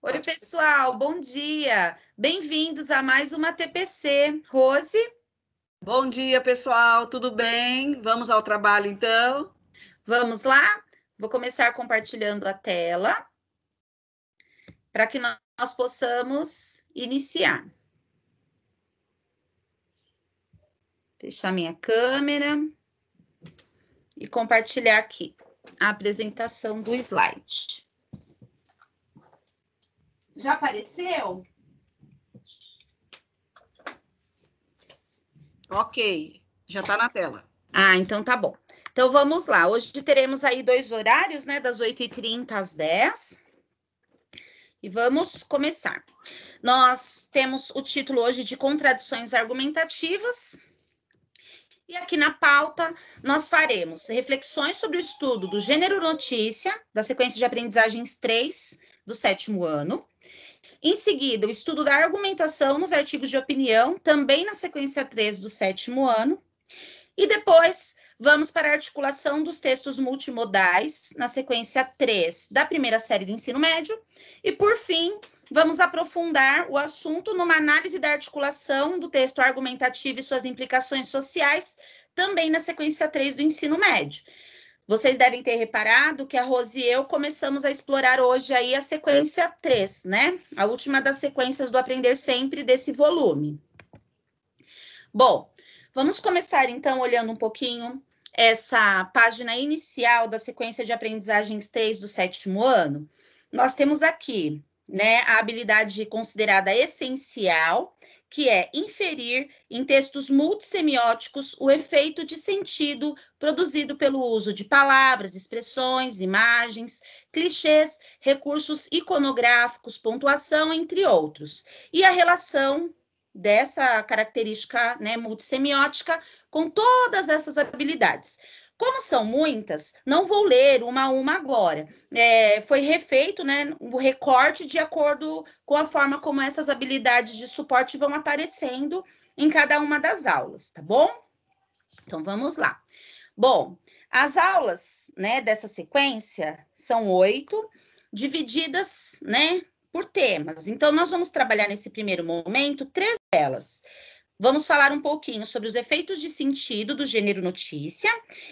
Oi, pessoal, bom dia. Bem-vindos a mais uma TPC. Rose? Bom dia, pessoal, tudo bem? Vamos ao trabalho, então? Vamos lá? Vou começar compartilhando a tela para que nós possamos iniciar. Fechar minha câmera e compartilhar aqui a apresentação do slide. Já apareceu? Ok, já está na tela. Ah, então tá bom. Então vamos lá. Hoje teremos aí dois horários, né? Das 8h30 às 10 e vamos começar. Nós temos o título hoje de Contradições Argumentativas. E aqui na pauta nós faremos reflexões sobre o estudo do gênero notícia, da sequência de aprendizagens 3 do sétimo ano, em seguida, o estudo da argumentação nos artigos de opinião, também na sequência 3 do sétimo ano. E depois, vamos para a articulação dos textos multimodais, na sequência 3 da primeira série do ensino médio. E, por fim, vamos aprofundar o assunto numa análise da articulação do texto argumentativo e suas implicações sociais, também na sequência 3 do ensino médio. Vocês devem ter reparado que a Rose e eu começamos a explorar hoje aí a sequência 3, né? A última das sequências do Aprender Sempre desse volume. Bom, vamos começar então olhando um pouquinho essa página inicial da sequência de aprendizagens 3 do sétimo ano. Nós temos aqui, né, a habilidade considerada essencial que é inferir em textos multissemióticos o efeito de sentido produzido pelo uso de palavras, expressões, imagens, clichês, recursos iconográficos, pontuação, entre outros, e a relação dessa característica né, multissemiótica com todas essas habilidades. Como são muitas, não vou ler uma a uma agora. É, foi refeito né, o recorte de acordo com a forma como essas habilidades de suporte vão aparecendo em cada uma das aulas, tá bom? Então vamos lá. Bom, as aulas né, dessa sequência são oito, divididas né, por temas. Então, nós vamos trabalhar nesse primeiro momento três delas. Vamos falar um pouquinho sobre os efeitos de sentido do gênero notícia,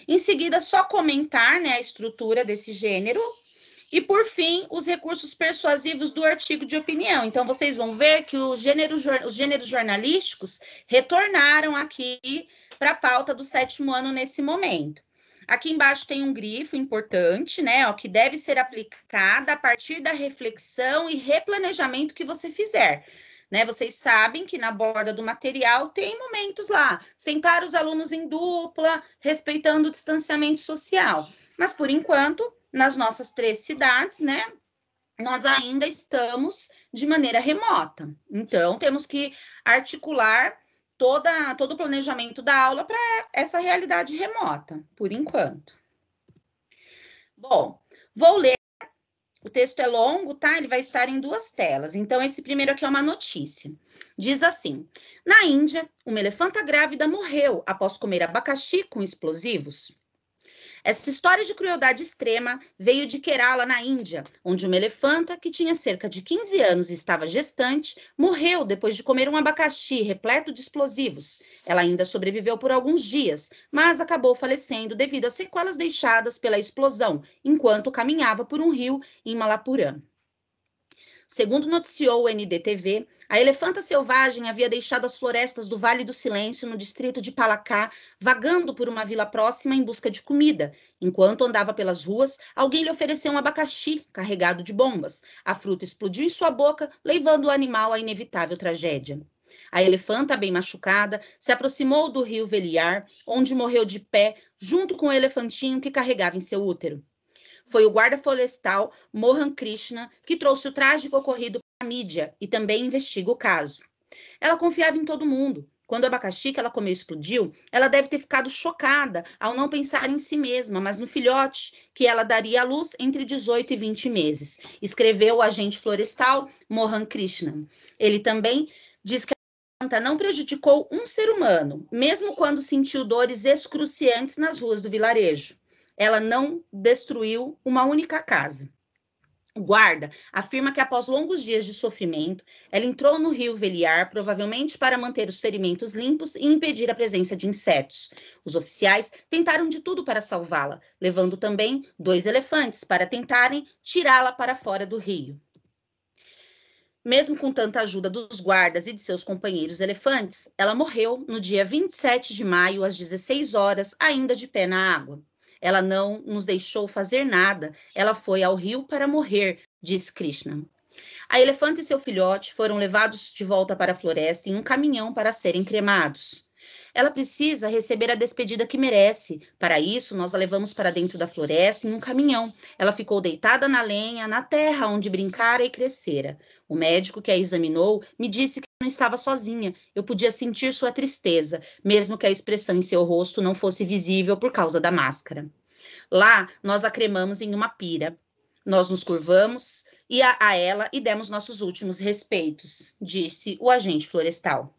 em seguida, só comentar né, a estrutura desse gênero, e por fim, os recursos persuasivos do artigo de opinião. Então, vocês vão ver que gênero, os gêneros jornalísticos retornaram aqui para a pauta do sétimo ano nesse momento. Aqui embaixo tem um grifo importante, né? Ó, que deve ser aplicada a partir da reflexão e replanejamento que você fizer. Né? Vocês sabem que na borda do material tem momentos lá, sentar os alunos em dupla, respeitando o distanciamento social. Mas por enquanto, nas nossas três cidades, né, nós ainda estamos de maneira remota. Então, temos que articular toda, todo o planejamento da aula para essa realidade remota, por enquanto. Bom, vou ler o texto é longo, tá? Ele vai estar em duas telas. Então, esse primeiro aqui é uma notícia. Diz assim: Na Índia, uma elefanta grávida morreu após comer abacaxi com explosivos. Essa história de crueldade extrema veio de Kerala, na Índia, onde uma elefanta que tinha cerca de 15 anos e estava gestante morreu depois de comer um abacaxi repleto de explosivos. Ela ainda sobreviveu por alguns dias, mas acabou falecendo devido às sequelas deixadas pela explosão enquanto caminhava por um rio em Malapurã. Segundo noticiou o NDTV, a elefanta selvagem havia deixado as florestas do Vale do Silêncio, no distrito de Palacá, vagando por uma vila próxima em busca de comida. Enquanto andava pelas ruas, alguém lhe ofereceu um abacaxi carregado de bombas. A fruta explodiu em sua boca, levando o animal à inevitável tragédia. A elefanta, bem machucada, se aproximou do rio Veliar, onde morreu de pé, junto com o elefantinho que carregava em seu útero foi o guarda florestal Mohan Krishna que trouxe o trágico ocorrido para a mídia e também investiga o caso. Ela confiava em todo mundo. Quando o abacaxi que ela comeu explodiu, ela deve ter ficado chocada ao não pensar em si mesma, mas no filhote que ela daria à luz entre 18 e 20 meses, escreveu o agente florestal Mohan Krishna. Ele também diz que a planta não prejudicou um ser humano, mesmo quando sentiu dores excruciantes nas ruas do vilarejo ela não destruiu uma única casa. O guarda afirma que após longos dias de sofrimento, ela entrou no rio Veliar, provavelmente para manter os ferimentos limpos e impedir a presença de insetos. Os oficiais tentaram de tudo para salvá-la, levando também dois elefantes para tentarem tirá-la para fora do rio. Mesmo com tanta ajuda dos guardas e de seus companheiros elefantes, ela morreu no dia 27 de maio às 16 horas, ainda de pé na água. Ela não nos deixou fazer nada. Ela foi ao rio para morrer, diz Krishna. A elefante e seu filhote foram levados de volta para a floresta em um caminhão para serem cremados. Ela precisa receber a despedida que merece. Para isso, nós a levamos para dentro da floresta em um caminhão. Ela ficou deitada na lenha, na terra onde brincara e crescera. O médico que a examinou me disse não estava sozinha. Eu podia sentir sua tristeza, mesmo que a expressão em seu rosto não fosse visível por causa da máscara. Lá, nós a cremamos em uma pira. Nós nos curvamos e a, a ela e demos nossos últimos respeitos, disse o agente florestal.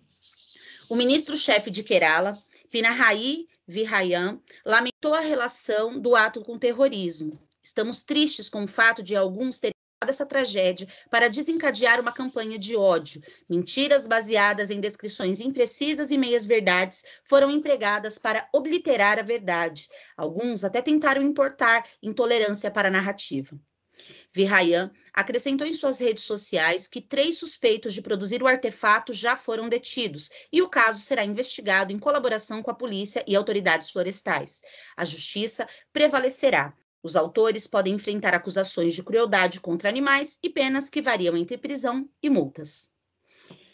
O ministro-chefe de Kerala, Pinarayi Vijayan, lamentou a relação do ato com o terrorismo. Estamos tristes com o fato de alguns terem dessa tragédia para desencadear uma campanha de ódio. Mentiras baseadas em descrições imprecisas e meias-verdades foram empregadas para obliterar a verdade. Alguns até tentaram importar intolerância para a narrativa. Virayan acrescentou em suas redes sociais que três suspeitos de produzir o artefato já foram detidos e o caso será investigado em colaboração com a polícia e autoridades florestais. A justiça prevalecerá os autores podem enfrentar acusações de crueldade contra animais e penas que variam entre prisão e multas.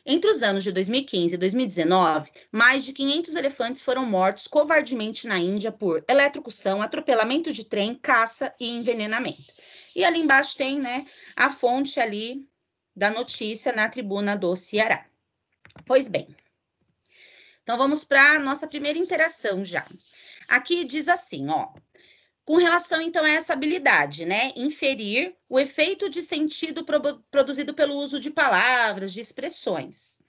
Entre os anos de 2015 e 2019, mais de 500 elefantes foram mortos covardemente na Índia por eletrocução, atropelamento de trem, caça e envenenamento. E ali embaixo tem, né, a fonte ali da notícia na tribuna do Ceará. Pois bem. Então vamos para a nossa primeira interação já. Aqui diz assim, ó: com relação, então, a essa habilidade, né? Inferir o efeito de sentido pro produzido pelo uso de palavras, de expressões,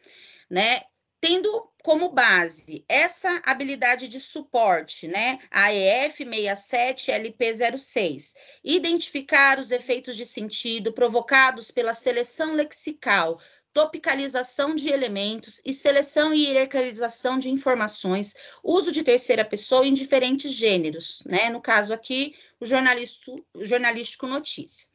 né? Tendo como base essa habilidade de suporte, né? AEF 67LP06, identificar os efeitos de sentido provocados pela seleção lexical topicalização de elementos e seleção e hierarquização de informações, uso de terceira pessoa em diferentes gêneros, né? No caso aqui, o jornalístico, jornalístico notícia.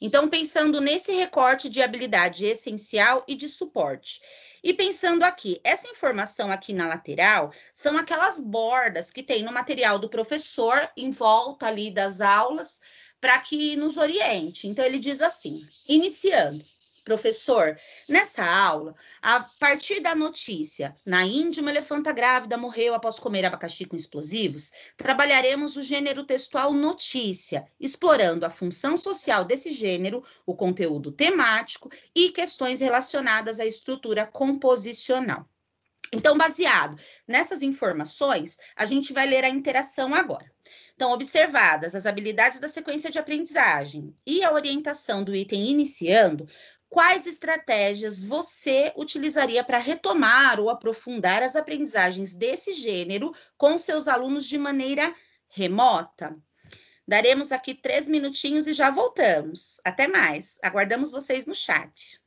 Então, pensando nesse recorte de habilidade essencial e de suporte. E pensando aqui, essa informação aqui na lateral são aquelas bordas que tem no material do professor em volta ali das aulas para que nos oriente. Então, ele diz assim: iniciando. Professor, nessa aula, a partir da notícia, na Índia uma elefanta grávida morreu após comer abacaxi com explosivos, trabalharemos o gênero textual notícia, explorando a função social desse gênero, o conteúdo temático e questões relacionadas à estrutura composicional. Então, baseado nessas informações, a gente vai ler a interação agora. Então, observadas as habilidades da sequência de aprendizagem e a orientação do item iniciando, quais estratégias você utilizaria para retomar ou aprofundar as aprendizagens desse gênero com seus alunos de maneira remota? Daremos aqui três minutinhos e já voltamos. Até mais. Aguardamos vocês no chat.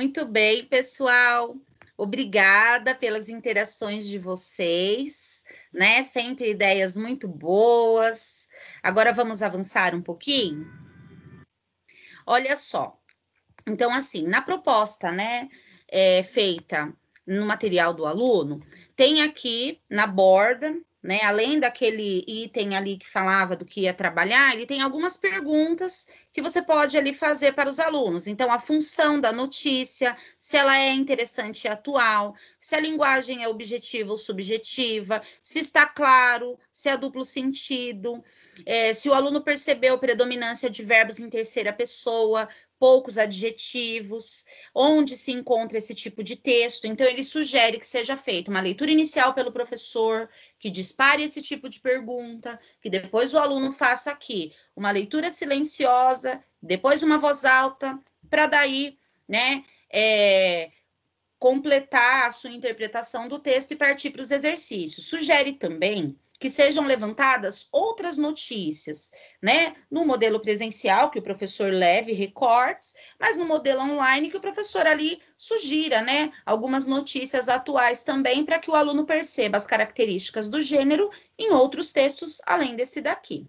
Muito bem, pessoal. Obrigada pelas interações de vocês, né? Sempre ideias muito boas. Agora vamos avançar um pouquinho? Olha só. Então, assim, na proposta, né, é, feita no material do aluno, tem aqui na borda né? Além daquele item ali que falava do que ia trabalhar, ele tem algumas perguntas que você pode ali fazer para os alunos. Então, a função da notícia, se ela é interessante e atual, se a linguagem é objetiva ou subjetiva, se está claro, se é duplo sentido, é, se o aluno percebeu predominância de verbos em terceira pessoa, poucos adjetivos, onde se encontra esse tipo de texto. Então, ele sugere que seja feita uma leitura inicial pelo professor, que dispare esse tipo de pergunta, que depois o aluno faça aqui uma leitura silenciosa, depois uma voz alta, para daí, né, é, completar a sua interpretação do texto e partir para os exercícios. Sugere também que sejam levantadas outras notícias, né? No modelo presencial, que o professor leve recortes, mas no modelo online, que o professor ali sugira, né? Algumas notícias atuais também, para que o aluno perceba as características do gênero em outros textos além desse daqui.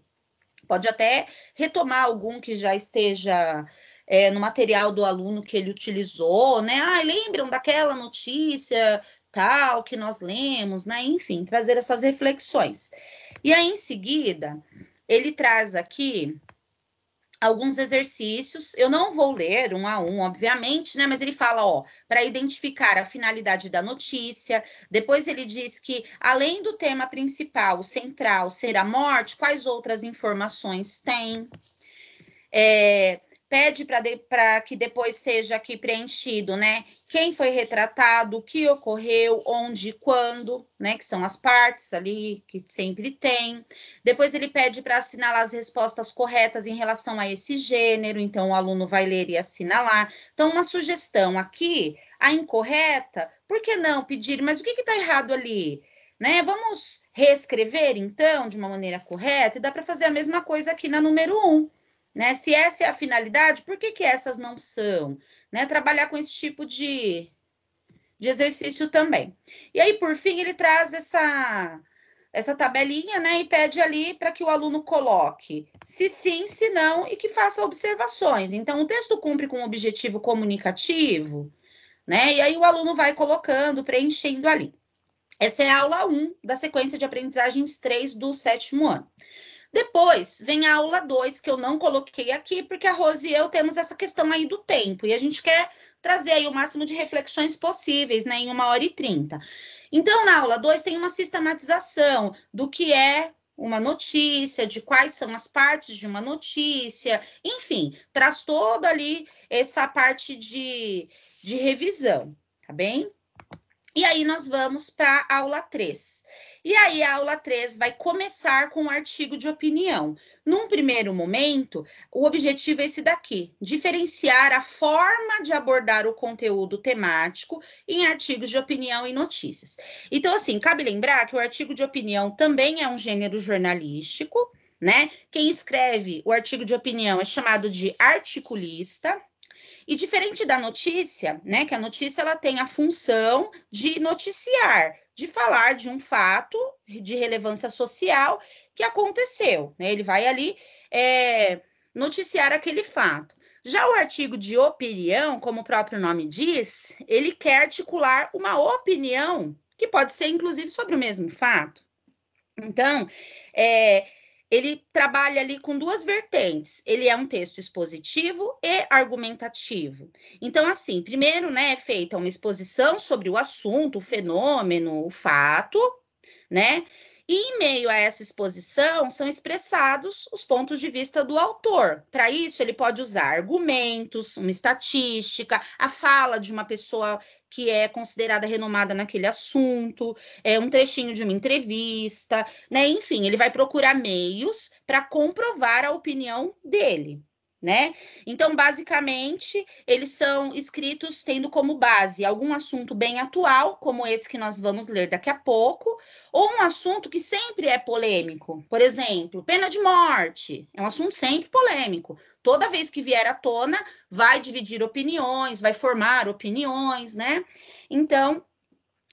Pode até retomar algum que já esteja. É, no material do aluno que ele utilizou, né? Ah, lembram daquela notícia tal que nós lemos, né? Enfim, trazer essas reflexões. E aí, em seguida, ele traz aqui alguns exercícios. Eu não vou ler um a um, obviamente, né? Mas ele fala, ó, para identificar a finalidade da notícia. Depois ele diz que, além do tema principal, central, ser a morte, quais outras informações tem? É, pede para de, que depois seja aqui preenchido, né? Quem foi retratado, o que ocorreu, onde e quando, né? Que são as partes ali que sempre tem. Depois ele pede para assinalar as respostas corretas em relação a esse gênero, então o aluno vai ler e assinalar. Então, uma sugestão aqui, a incorreta, por que não pedir? Mas o que está errado ali? Né? Vamos reescrever, então, de uma maneira correta, e dá para fazer a mesma coisa aqui na número 1. Um né? Se essa é a finalidade, por que, que essas não são? Né? Trabalhar com esse tipo de, de exercício também. E aí, por fim, ele traz essa, essa tabelinha né, e pede ali para que o aluno coloque se sim, se não e que faça observações. Então, o texto cumpre com o um objetivo comunicativo, né? E aí o aluno vai colocando, preenchendo ali. Essa é a aula 1 da sequência de aprendizagens 3 do sétimo ano. Depois vem a aula 2, que eu não coloquei aqui, porque a Rose e eu temos essa questão aí do tempo, e a gente quer trazer aí o máximo de reflexões possíveis, né, em uma hora e trinta. Então, na aula 2 tem uma sistematização do que é uma notícia, de quais são as partes de uma notícia, enfim, traz toda ali essa parte de, de revisão, tá bem? E aí nós vamos para a aula 3. E aí a aula 3 vai começar com o um artigo de opinião. Num primeiro momento, o objetivo é esse daqui: diferenciar a forma de abordar o conteúdo temático em artigos de opinião e notícias. Então, assim, cabe lembrar que o artigo de opinião também é um gênero jornalístico, né? Quem escreve o artigo de opinião é chamado de articulista. E diferente da notícia, né, que a notícia ela tem a função de noticiar de falar de um fato de relevância social que aconteceu. Né? Ele vai ali é, noticiar aquele fato. Já o artigo de opinião, como o próprio nome diz, ele quer articular uma opinião que pode ser, inclusive, sobre o mesmo fato. Então, é, ele trabalha ali com duas vertentes. Ele é um texto expositivo e argumentativo. Então, assim, primeiro, né, é feita uma exposição sobre o assunto, o fenômeno, o fato, né? E em meio a essa exposição são expressados os pontos de vista do autor. Para isso, ele pode usar argumentos, uma estatística, a fala de uma pessoa que é considerada renomada naquele assunto, é um trechinho de uma entrevista, né? Enfim, ele vai procurar meios para comprovar a opinião dele, né? Então, basicamente, eles são escritos tendo como base algum assunto bem atual, como esse que nós vamos ler daqui a pouco, ou um assunto que sempre é polêmico. Por exemplo, pena de morte, é um assunto sempre polêmico toda vez que vier à tona, vai dividir opiniões, vai formar opiniões, né? Então,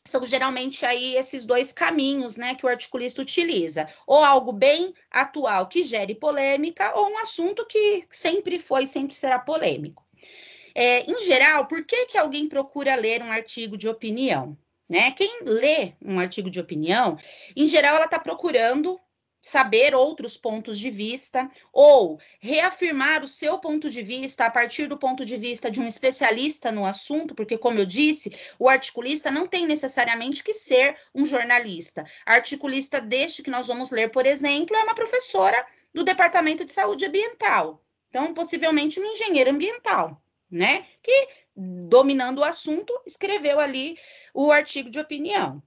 são geralmente aí esses dois caminhos, né, que o articulista utiliza, ou algo bem atual que gere polêmica, ou um assunto que sempre foi, sempre será polêmico. É, em geral, por que, que alguém procura ler um artigo de opinião? Né? Quem lê um artigo de opinião, em geral, ela está procurando saber outros pontos de vista ou reafirmar o seu ponto de vista a partir do ponto de vista de um especialista no assunto, porque, como eu disse, o articulista não tem necessariamente que ser um jornalista. articulista deste que nós vamos ler, por exemplo, é uma professora do Departamento de Saúde Ambiental, então, possivelmente, um engenheiro ambiental, né? Que, dominando o assunto, escreveu ali o artigo de opinião.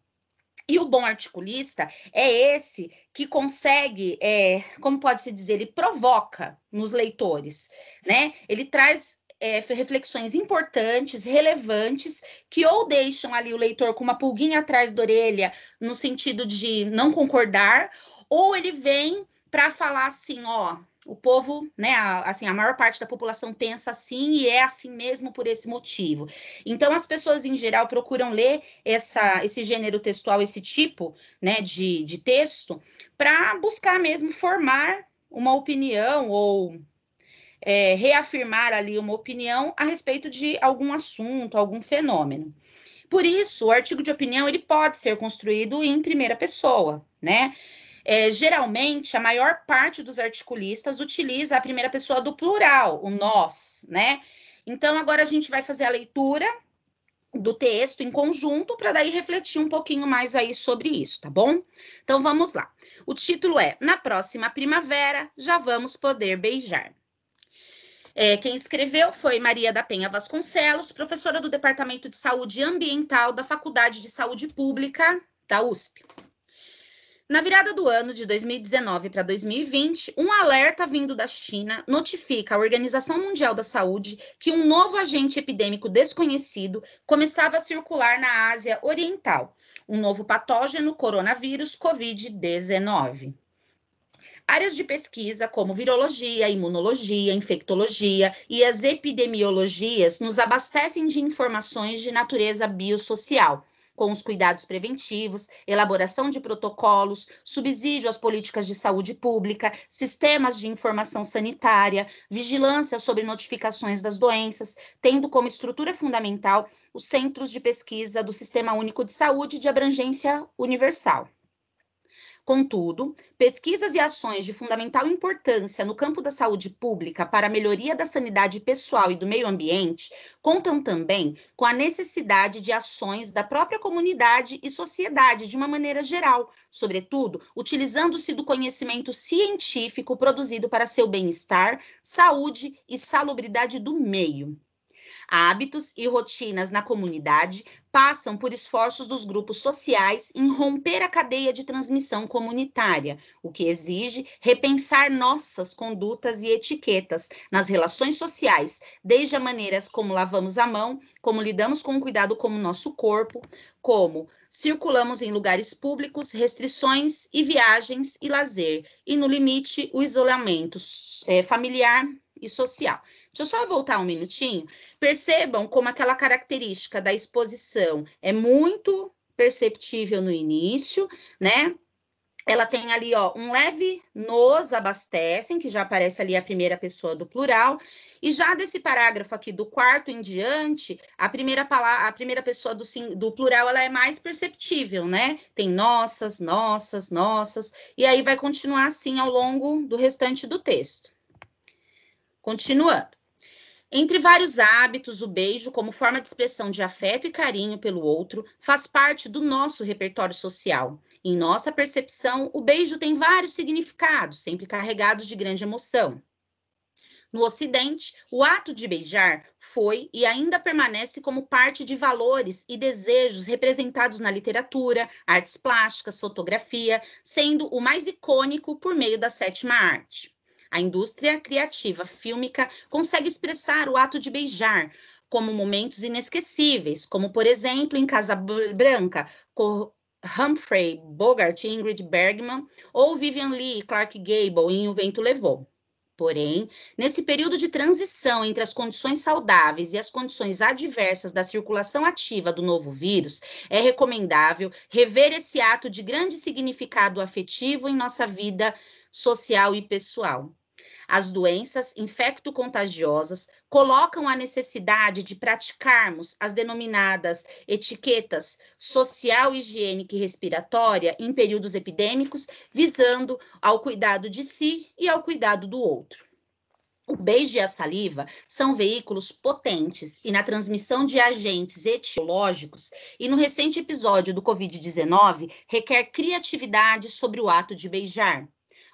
E o bom articulista é esse que consegue, é, como pode se dizer, ele provoca nos leitores, né? Ele traz é, reflexões importantes, relevantes, que ou deixam ali o leitor com uma pulguinha atrás da orelha, no sentido de não concordar, ou ele vem para falar assim, ó, o povo, né, a, assim, a maior parte da população pensa assim e é assim mesmo por esse motivo. Então as pessoas em geral procuram ler essa, esse gênero textual, esse tipo, né, de, de texto, para buscar mesmo formar uma opinião ou é, reafirmar ali uma opinião a respeito de algum assunto, algum fenômeno. Por isso, o artigo de opinião ele pode ser construído em primeira pessoa, né? É, geralmente, a maior parte dos articulistas utiliza a primeira pessoa do plural, o nós, né? Então, agora a gente vai fazer a leitura do texto em conjunto para daí refletir um pouquinho mais aí sobre isso, tá bom? Então vamos lá. O título é Na próxima primavera já vamos poder beijar. É, quem escreveu foi Maria da Penha Vasconcelos, professora do Departamento de Saúde Ambiental da Faculdade de Saúde Pública da USP. Na virada do ano de 2019 para 2020, um alerta vindo da China notifica a Organização Mundial da Saúde que um novo agente epidêmico desconhecido começava a circular na Ásia Oriental, um novo patógeno coronavírus Covid-19. Áreas de pesquisa como virologia, imunologia, infectologia e as epidemiologias nos abastecem de informações de natureza biosocial, com os cuidados preventivos, elaboração de protocolos, subsídio às políticas de saúde pública, sistemas de informação sanitária, vigilância sobre notificações das doenças, tendo como estrutura fundamental os centros de pesquisa do Sistema Único de Saúde de abrangência universal. Contudo, pesquisas e ações de fundamental importância no campo da saúde pública para a melhoria da sanidade pessoal e do meio ambiente contam também com a necessidade de ações da própria comunidade e sociedade de uma maneira geral, sobretudo utilizando-se do conhecimento científico produzido para seu bem-estar, saúde e salubridade do meio. Hábitos e rotinas na comunidade passam por esforços dos grupos sociais em romper a cadeia de transmissão comunitária, o que exige repensar nossas condutas e etiquetas nas relações sociais, desde a maneiras como lavamos a mão, como lidamos com o cuidado com o nosso corpo, como circulamos em lugares públicos, restrições e viagens e lazer, e no limite o isolamento é, familiar e social. Deixa eu só voltar um minutinho. Percebam como aquela característica da exposição é muito perceptível no início, né? Ela tem ali, ó, um leve nos abastecem, que já aparece ali a primeira pessoa do plural, e já desse parágrafo aqui do quarto em diante, a primeira palavra, a primeira pessoa do, do plural, ela é mais perceptível, né? Tem nossas, nossas, nossas, e aí vai continuar assim ao longo do restante do texto. Continuando. Entre vários hábitos, o beijo, como forma de expressão de afeto e carinho pelo outro, faz parte do nosso repertório social. Em nossa percepção, o beijo tem vários significados, sempre carregados de grande emoção. No Ocidente, o ato de beijar foi e ainda permanece como parte de valores e desejos representados na literatura, artes plásticas, fotografia, sendo o mais icônico por meio da sétima arte. A indústria criativa fílmica consegue expressar o ato de beijar como momentos inesquecíveis, como, por exemplo, em Casa Branca, com Humphrey Bogart e Ingrid Bergman, ou Vivian Lee e Clark Gable em O Vento Levou. Porém, nesse período de transição entre as condições saudáveis e as condições adversas da circulação ativa do novo vírus, é recomendável rever esse ato de grande significado afetivo em nossa vida social e pessoal. As doenças infecto-contagiosas colocam a necessidade de praticarmos as denominadas etiquetas social, higiênica e respiratória em períodos epidêmicos, visando ao cuidado de si e ao cuidado do outro. O beijo e a saliva são veículos potentes e na transmissão de agentes etiológicos e no recente episódio do Covid-19 requer criatividade sobre o ato de beijar.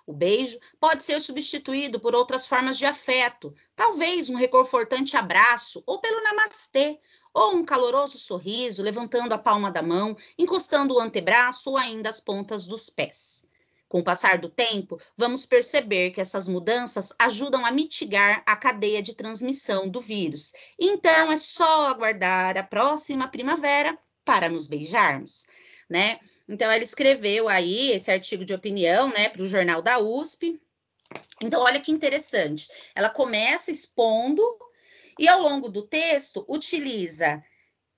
O beijo pode ser substituído por outras formas de afeto, talvez um reconfortante abraço ou pelo namastê, ou um caloroso sorriso, levantando a palma da mão, encostando o antebraço ou ainda as pontas dos pés. Com o passar do tempo, vamos perceber que essas mudanças ajudam a mitigar a cadeia de transmissão do vírus. Então é só aguardar a próxima primavera para nos beijarmos, né? Então, ela escreveu aí esse artigo de opinião, né, para o jornal da USP. Então, olha que interessante. Ela começa expondo e, ao longo do texto, utiliza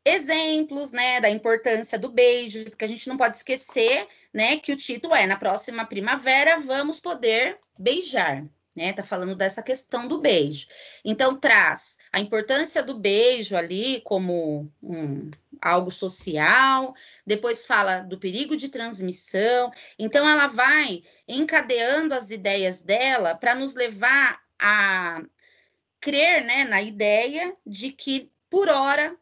exemplos, né, da importância do beijo, porque a gente não pode esquecer, né, que o título é Na próxima primavera vamos poder beijar, né? Tá falando dessa questão do beijo. Então traz a importância do beijo ali como um, algo social, depois fala do perigo de transmissão. Então, ela vai encadeando as ideias dela para nos levar a crer né, na ideia de que, por hora,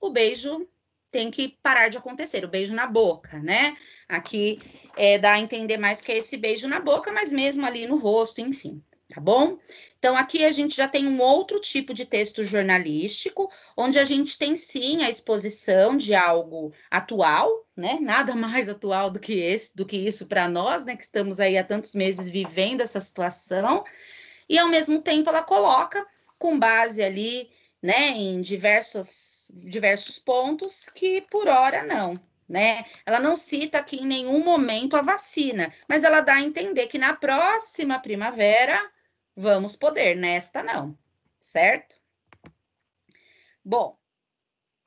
o beijo tem que parar de acontecer, o beijo na boca, né? Aqui é, dá a entender mais que é esse beijo na boca, mas mesmo ali no rosto, enfim tá bom? Então, aqui a gente já tem um outro tipo de texto jornalístico, onde a gente tem sim a exposição de algo atual, né? Nada mais atual do que esse, do que isso para nós, né? Que estamos aí há tantos meses vivendo essa situação, e ao mesmo tempo ela coloca, com base ali, né, em diversos, diversos pontos, que por hora não, né? Ela não cita aqui em nenhum momento a vacina, mas ela dá a entender que na próxima primavera Vamos poder, nesta não, certo? Bom,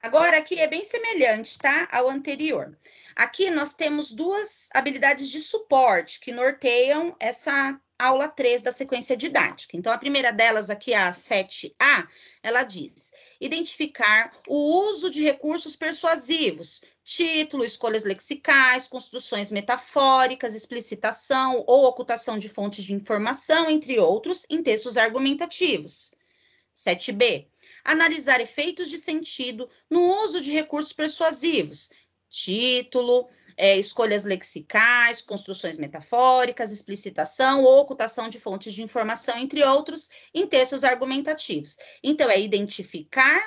agora aqui é bem semelhante, tá? Ao anterior. Aqui nós temos duas habilidades de suporte que norteiam essa aula 3 da sequência didática. Então, a primeira delas aqui, a 7A, ela diz identificar o uso de recursos persuasivos, título, escolhas lexicais, construções metafóricas, explicitação ou ocultação de fontes de informação, entre outros, em textos argumentativos. 7b. Analisar efeitos de sentido no uso de recursos persuasivos, título, é, escolhas lexicais, construções metafóricas, explicitação ou ocultação de fontes de informação, entre outros, em textos argumentativos. Então, é identificar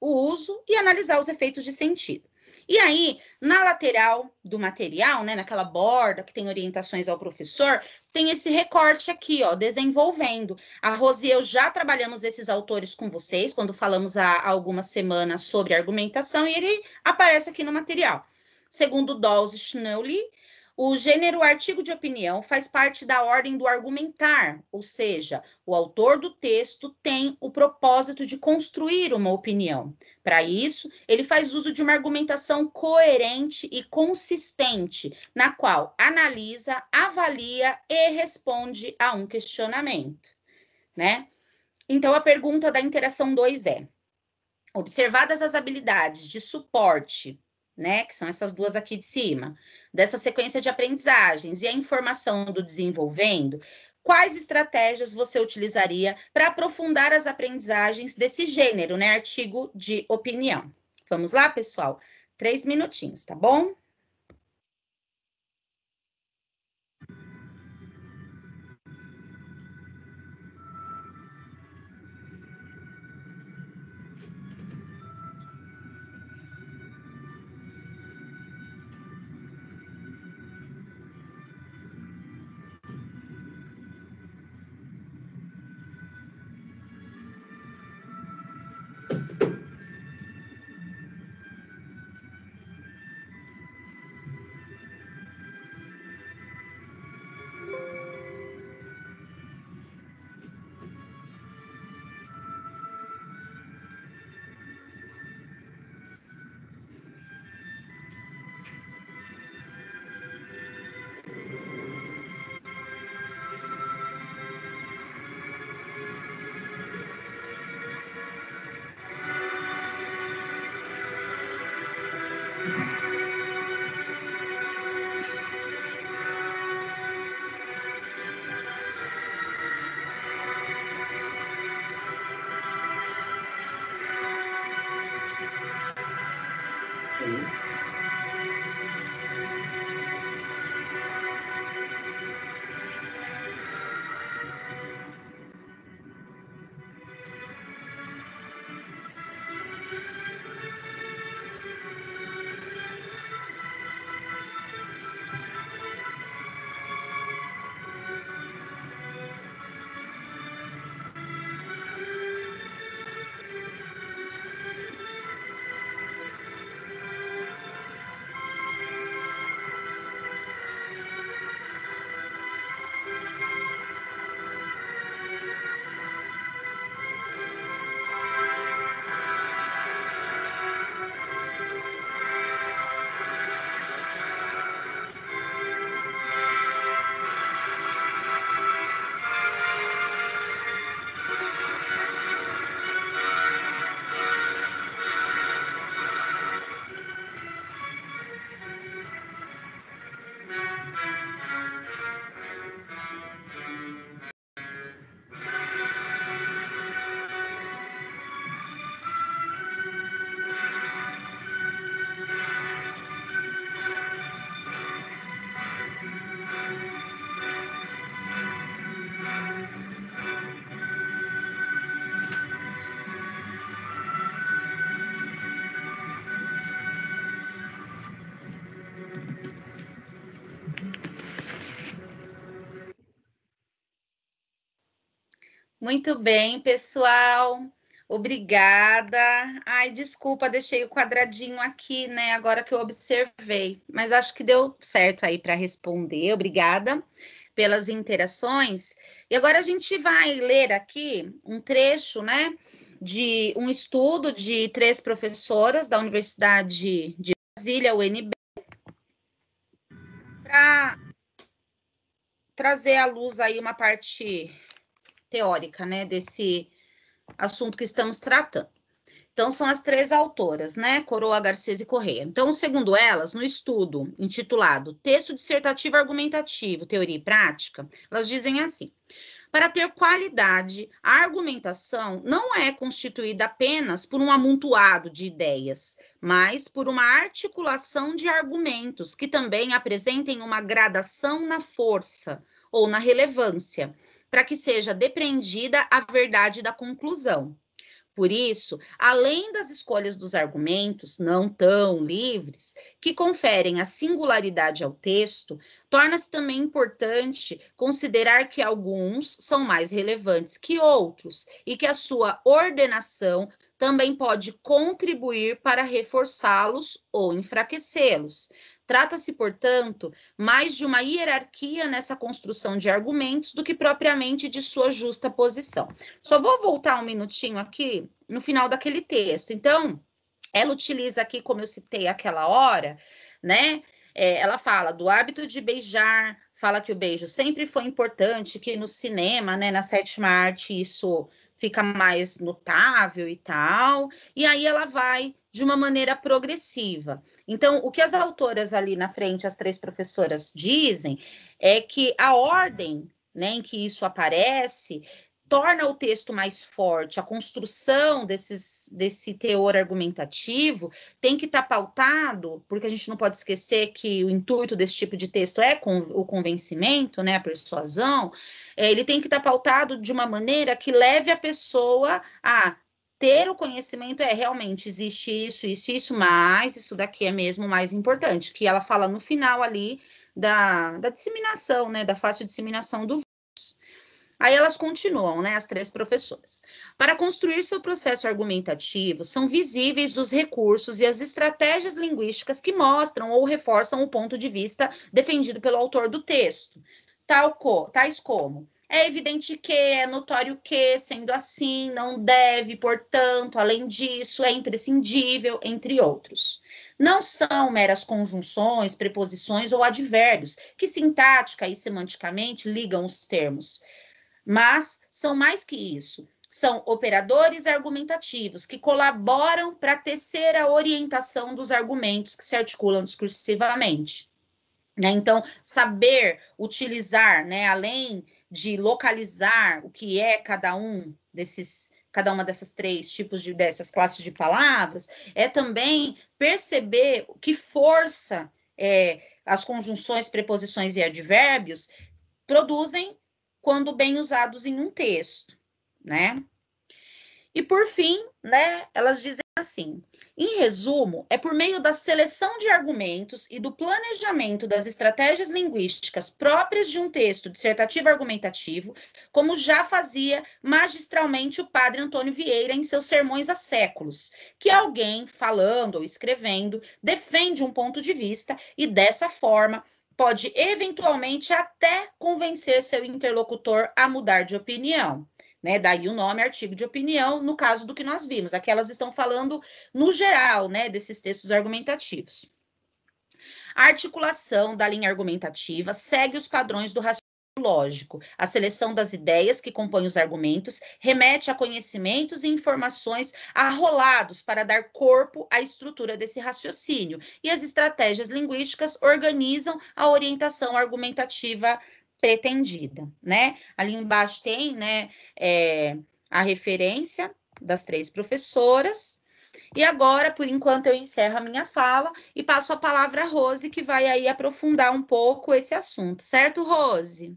o uso e analisar os efeitos de sentido. E aí, na lateral do material, né, naquela borda que tem orientações ao professor, tem esse recorte aqui, ó, desenvolvendo. A Rosi, e eu já trabalhamos esses autores com vocês, quando falamos há algumas semanas sobre argumentação, e ele aparece aqui no material. Segundo Dawes Schnully, o gênero artigo de opinião faz parte da ordem do argumentar, ou seja, o autor do texto tem o propósito de construir uma opinião. Para isso, ele faz uso de uma argumentação coerente e consistente, na qual analisa, avalia e responde a um questionamento, né? Então a pergunta da interação 2 é: observadas as habilidades de suporte né? Que são essas duas aqui de cima, dessa sequência de aprendizagens e a informação do desenvolvendo, quais estratégias você utilizaria para aprofundar as aprendizagens desse gênero, né? Artigo de opinião. Vamos lá, pessoal? Três minutinhos, tá bom? Muito bem, pessoal. Obrigada. Ai, desculpa, deixei o quadradinho aqui, né? Agora que eu observei, mas acho que deu certo aí para responder. Obrigada pelas interações. E agora a gente vai ler aqui um trecho, né, de um estudo de três professoras da Universidade de Brasília, UNB, para trazer à luz aí uma parte teórica, né, desse assunto que estamos tratando. Então, são as três autoras, né? Coroa, Garcês e Correia. Então, segundo elas, no estudo intitulado Texto Dissertativo Argumentativo, Teoria e Prática, elas dizem assim: para ter qualidade, a argumentação não é constituída apenas por um amontoado de ideias, mas por uma articulação de argumentos que também apresentem uma gradação na força ou na relevância para que seja depreendida a verdade da conclusão. Por isso, além das escolhas dos argumentos não tão livres, que conferem a singularidade ao texto, torna-se também importante considerar que alguns são mais relevantes que outros e que a sua ordenação também pode contribuir para reforçá-los ou enfraquecê-los, Trata-se, portanto, mais de uma hierarquia nessa construção de argumentos do que propriamente de sua justa posição. Só vou voltar um minutinho aqui no final daquele texto. Então, ela utiliza aqui, como eu citei aquela hora, né? É, ela fala do hábito de beijar, fala que o beijo sempre foi importante, que no cinema, né, na sétima arte, isso fica mais notável e tal, e aí ela vai de uma maneira progressiva. Então, o que as autoras ali na frente, as três professoras, dizem é que a ordem né, em que isso aparece torna o texto mais forte, a construção desses, desse teor argumentativo tem que estar tá pautado, porque a gente não pode esquecer que o intuito desse tipo de texto é com, o convencimento, né, a persuasão, é, ele tem que estar tá pautado de uma maneira que leve a pessoa a ter o conhecimento é realmente existe isso, isso, isso, mas isso daqui é mesmo mais importante, que ela fala no final ali da, da disseminação, né, da fácil disseminação do Aí elas continuam, né, as três professoras. Para construir seu processo argumentativo, são visíveis os recursos e as estratégias linguísticas que mostram ou reforçam o ponto de vista defendido pelo autor do texto, tal co, tais como é evidente que, é notório que, sendo assim, não deve, portanto, além disso, é imprescindível, entre outros. Não são meras conjunções, preposições ou advérbios que sintática e semanticamente ligam os termos mas são mais que isso. São operadores argumentativos que colaboram para tecer a orientação dos argumentos que se articulam discursivamente. Né? Então, saber utilizar, né, além de localizar o que é cada um desses cada uma dessas três tipos de dessas classes de palavras, é também perceber que força é, as conjunções, preposições e advérbios produzem quando bem usados em um texto, né? E por fim, né, elas dizem assim: em resumo, é por meio da seleção de argumentos e do planejamento das estratégias linguísticas próprias de um texto dissertativo argumentativo, como já fazia magistralmente o padre Antônio Vieira em seus sermões há séculos, que alguém, falando ou escrevendo, defende um ponto de vista e, dessa forma, pode eventualmente até convencer seu interlocutor a mudar de opinião. Né? Daí o nome artigo de opinião, no caso do que nós vimos. aquelas estão falando no geral, né, desses textos argumentativos. A articulação da linha argumentativa segue os padrões do raciocínio lógico. A seleção das ideias que compõem os argumentos remete a conhecimentos e informações arrolados para dar corpo à estrutura desse raciocínio, e as estratégias linguísticas organizam a orientação argumentativa pretendida, né? Ali embaixo tem, né, é, a referência das três professoras. E agora, por enquanto, eu encerro a minha fala e passo a palavra à Rose, que vai aí aprofundar um pouco esse assunto, certo, Rose?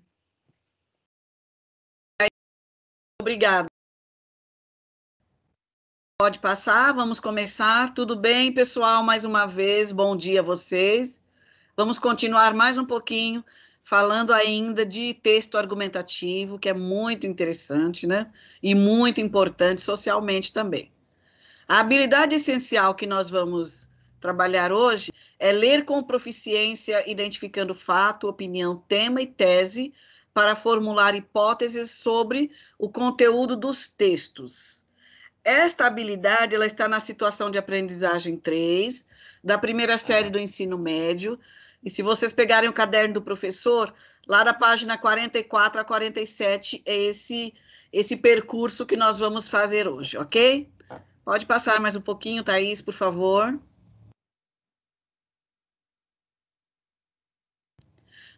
Obrigada. Pode passar, vamos começar. Tudo bem, pessoal? Mais uma vez, bom dia a vocês. Vamos continuar mais um pouquinho falando ainda de texto argumentativo, que é muito interessante, né? E muito importante socialmente também. A habilidade essencial que nós vamos trabalhar hoje é ler com proficiência, identificando fato, opinião, tema e tese, para formular hipóteses sobre o conteúdo dos textos. Esta habilidade ela está na situação de aprendizagem 3, da primeira série do ensino médio. E se vocês pegarem o caderno do professor, lá da página 44 a 47 é esse, esse percurso que nós vamos fazer hoje, ok? Tá. Pode passar mais um pouquinho, Thaís, por favor.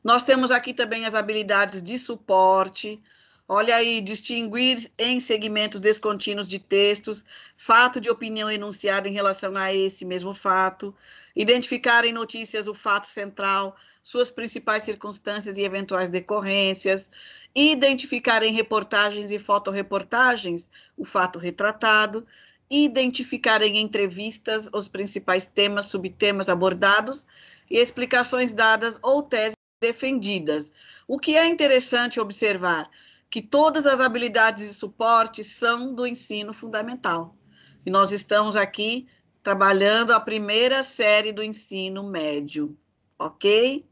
Nós temos aqui também as habilidades de suporte. Olha aí, distinguir em segmentos descontínuos de textos, fato de opinião enunciada em relação a esse mesmo fato, identificar em notícias o fato central, suas principais circunstâncias e eventuais decorrências, identificar em reportagens e fotoreportagens o fato retratado, identificar em entrevistas os principais temas, subtemas abordados e explicações dadas ou teses defendidas. O que é interessante observar que todas as habilidades e suporte são do ensino fundamental. E nós estamos aqui trabalhando a primeira série do ensino médio, ok?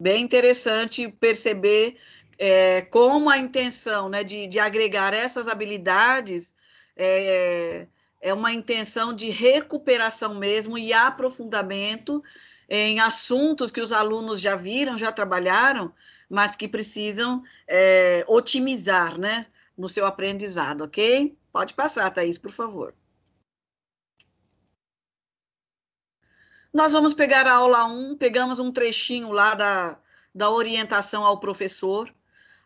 Bem interessante perceber é, como a intenção né, de, de agregar essas habilidades é, é uma intenção de recuperação mesmo e aprofundamento em assuntos que os alunos já viram, já trabalharam, mas que precisam é, otimizar né, no seu aprendizado, ok? Pode passar, Thaís, por favor. Nós vamos pegar a aula 1, pegamos um trechinho lá da, da orientação ao professor.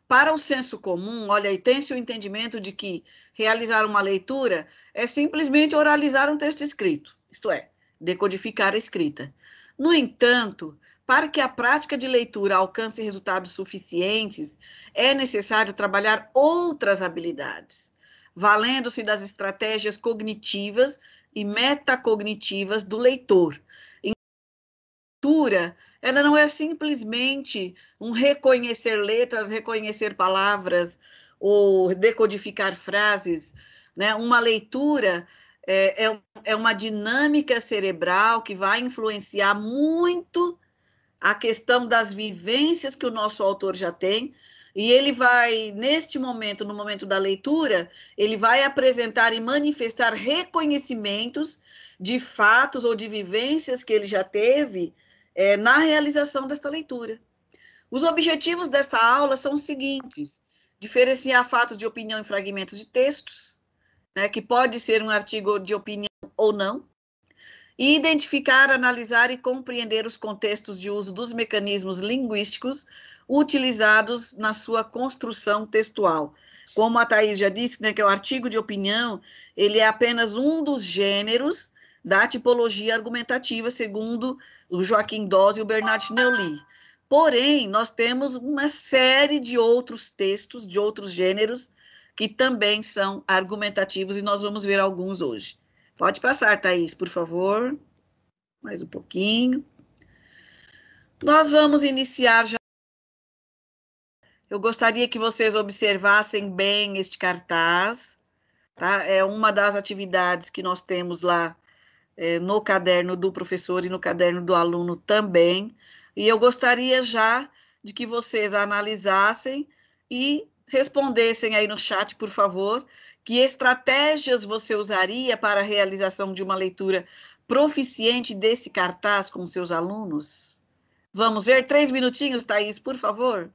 Para o senso comum, olha, aí tem-se o entendimento de que realizar uma leitura é simplesmente oralizar um texto escrito, isto é, decodificar a escrita. No entanto, para que a prática de leitura alcance resultados suficientes, é necessário trabalhar outras habilidades, valendo-se das estratégias cognitivas e metacognitivas do leitor. leitura, ela não é simplesmente um reconhecer letras, reconhecer palavras ou decodificar frases. Né? Uma leitura é, é, é uma dinâmica cerebral que vai influenciar muito a questão das vivências que o nosso autor já tem, e ele vai, neste momento, no momento da leitura, ele vai apresentar e manifestar reconhecimentos de fatos ou de vivências que ele já teve é, na realização desta leitura. Os objetivos dessa aula são os seguintes: diferenciar fatos de opinião em fragmentos de textos, né, que pode ser um artigo de opinião ou não, e identificar, analisar e compreender os contextos de uso dos mecanismos linguísticos utilizados na sua construção textual. Como a Thais já disse, né, que o artigo de opinião, ele é apenas um dos gêneros da tipologia argumentativa, segundo o Joaquim Dose e o Bernard Neuli. Porém, nós temos uma série de outros textos, de outros gêneros, que também são argumentativos e nós vamos ver alguns hoje. Pode passar, Thaís, por favor. Mais um pouquinho. Nós vamos iniciar já. Eu gostaria que vocês observassem bem este cartaz, tá? É uma das atividades que nós temos lá é, no caderno do professor e no caderno do aluno também. E eu gostaria já de que vocês analisassem e respondessem aí no chat, por favor, que estratégias você usaria para a realização de uma leitura proficiente desse cartaz com seus alunos? Vamos ver, três minutinhos, Thaís, por favor.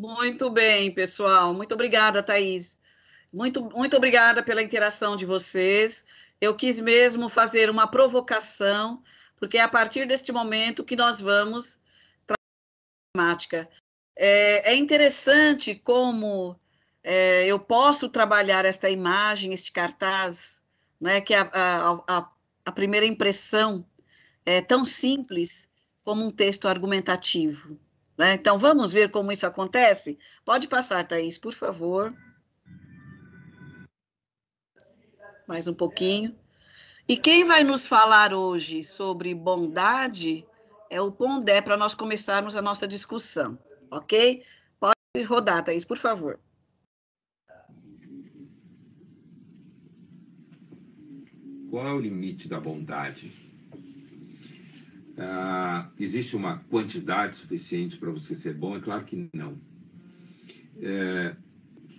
Muito bem, pessoal. Muito obrigada, Thaís. Muito, muito obrigada pela interação de vocês. Eu quis mesmo fazer uma provocação, porque é a partir deste momento que nós vamos trabalhar a temática. É, é interessante como é, eu posso trabalhar esta imagem, este cartaz, né, que a, a, a, a primeira impressão é tão simples como um texto argumentativo. Né? Então, vamos ver como isso acontece? Pode passar, Thaís, por favor. Mais um pouquinho. E quem vai nos falar hoje sobre bondade é o Pondé, para nós começarmos a nossa discussão, ok? Pode rodar, Thaís, por favor. Qual é o limite da bondade? Ah, existe uma quantidade suficiente para você ser bom? É claro que não. É,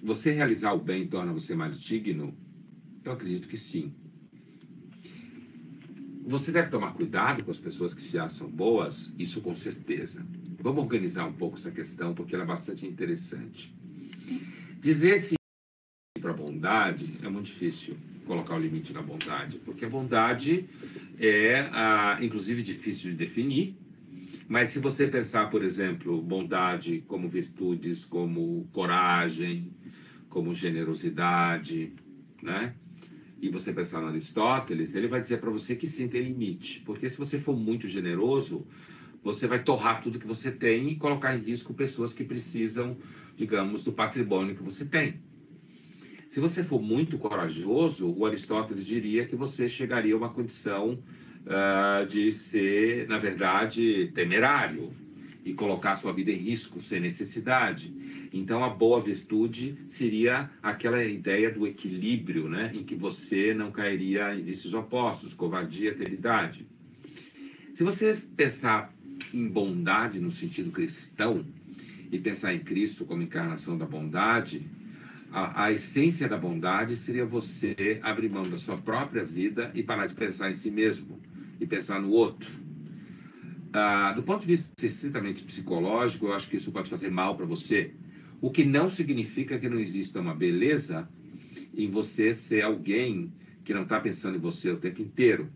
você realizar o bem torna você mais digno? Eu acredito que sim. Você deve tomar cuidado com as pessoas que se acham boas, isso com certeza. Vamos organizar um pouco essa questão, porque ela é bastante interessante. Dizer se para a bondade, é muito difícil colocar o limite na bondade, porque a bondade é, ah, inclusive, difícil de definir. Mas se você pensar, por exemplo, bondade como virtudes, como coragem, como generosidade, né? E você pensar no Aristóteles, ele vai dizer para você que sim tem limite, porque se você for muito generoso, você vai torrar tudo que você tem e colocar em risco pessoas que precisam, digamos, do patrimônio que você tem. Se você for muito corajoso, o Aristóteles diria que você chegaria a uma condição uh, de ser, na verdade, temerário e colocar sua vida em risco sem necessidade. Então, a boa virtude seria aquela ideia do equilíbrio, né? em que você não cairia em vícios opostos, covardia, temeridade. Se você pensar em bondade no sentido cristão, e pensar em Cristo como encarnação da bondade, a, a, essência da bondade seria você abrir mão da sua própria vida e parar de pensar em si mesmo e pensar no outro. Ah, do ponto de vista estritamente psicológico, eu acho que isso pode fazer mal para você, o que não significa que não exista uma beleza em você ser alguém que não está pensando em você o tempo inteiro.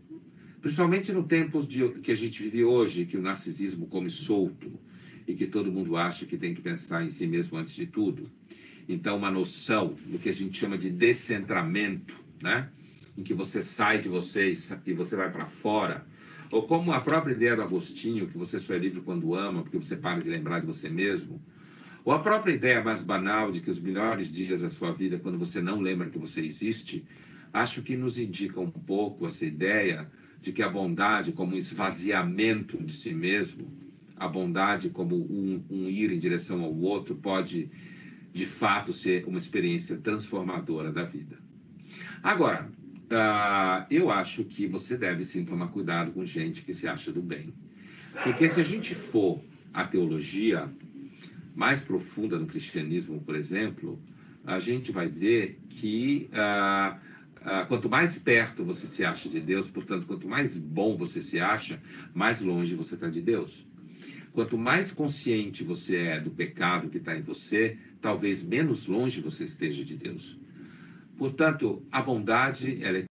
Principalmente no tempo de, que a gente vive hoje, que o narcisismo come solto e que todo mundo acha que tem que pensar em si mesmo antes de tudo então, uma noção do que a gente chama de descentramento, né? em que você sai de vocês e você vai para fora. Ou como a própria ideia do Agostinho, que você só é livre quando ama, porque você para de lembrar de você mesmo. Ou a própria ideia mais banal de que os melhores dias da sua vida, quando você não lembra que você existe, acho que nos indica um pouco essa ideia de que a bondade, como um esvaziamento de si mesmo, a bondade, como um, um ir em direção ao outro, pode de fato ser uma experiência transformadora da vida. Agora, uh, eu acho que você deve sim tomar cuidado com gente que se acha do bem. Porque se a gente for à teologia mais profunda no cristianismo, por exemplo, a gente vai ver que uh, uh, quanto mais perto você se acha de Deus, portanto, quanto mais bom você se acha, mais longe você está de Deus. Quanto mais consciente você é do pecado que está em você, talvez menos longe você esteja de Deus. Portanto, a bondade ela é,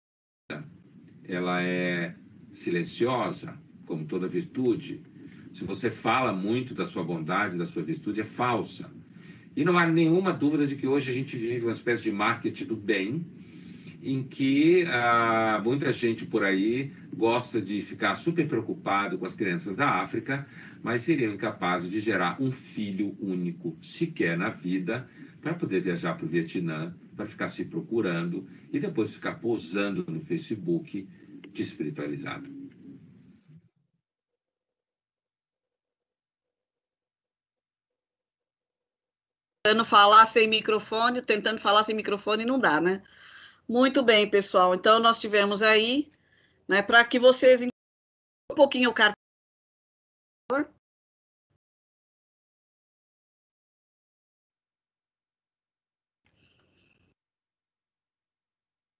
ela é silenciosa, como toda virtude. Se você fala muito da sua bondade, da sua virtude, é falsa. E não há nenhuma dúvida de que hoje a gente vive uma espécie de marketing do bem, em que ah, muita gente por aí gosta de ficar super preocupado com as crianças da África, mas seriam incapazes de gerar um filho único sequer na vida para poder viajar para o Vietnã, para ficar se procurando e depois ficar posando no Facebook de espiritualizado. Tentando falar sem microfone, tentando falar sem microfone não dá, né? Muito bem, pessoal. Então nós tivemos aí, né, para que vocês um pouquinho o cartão favor.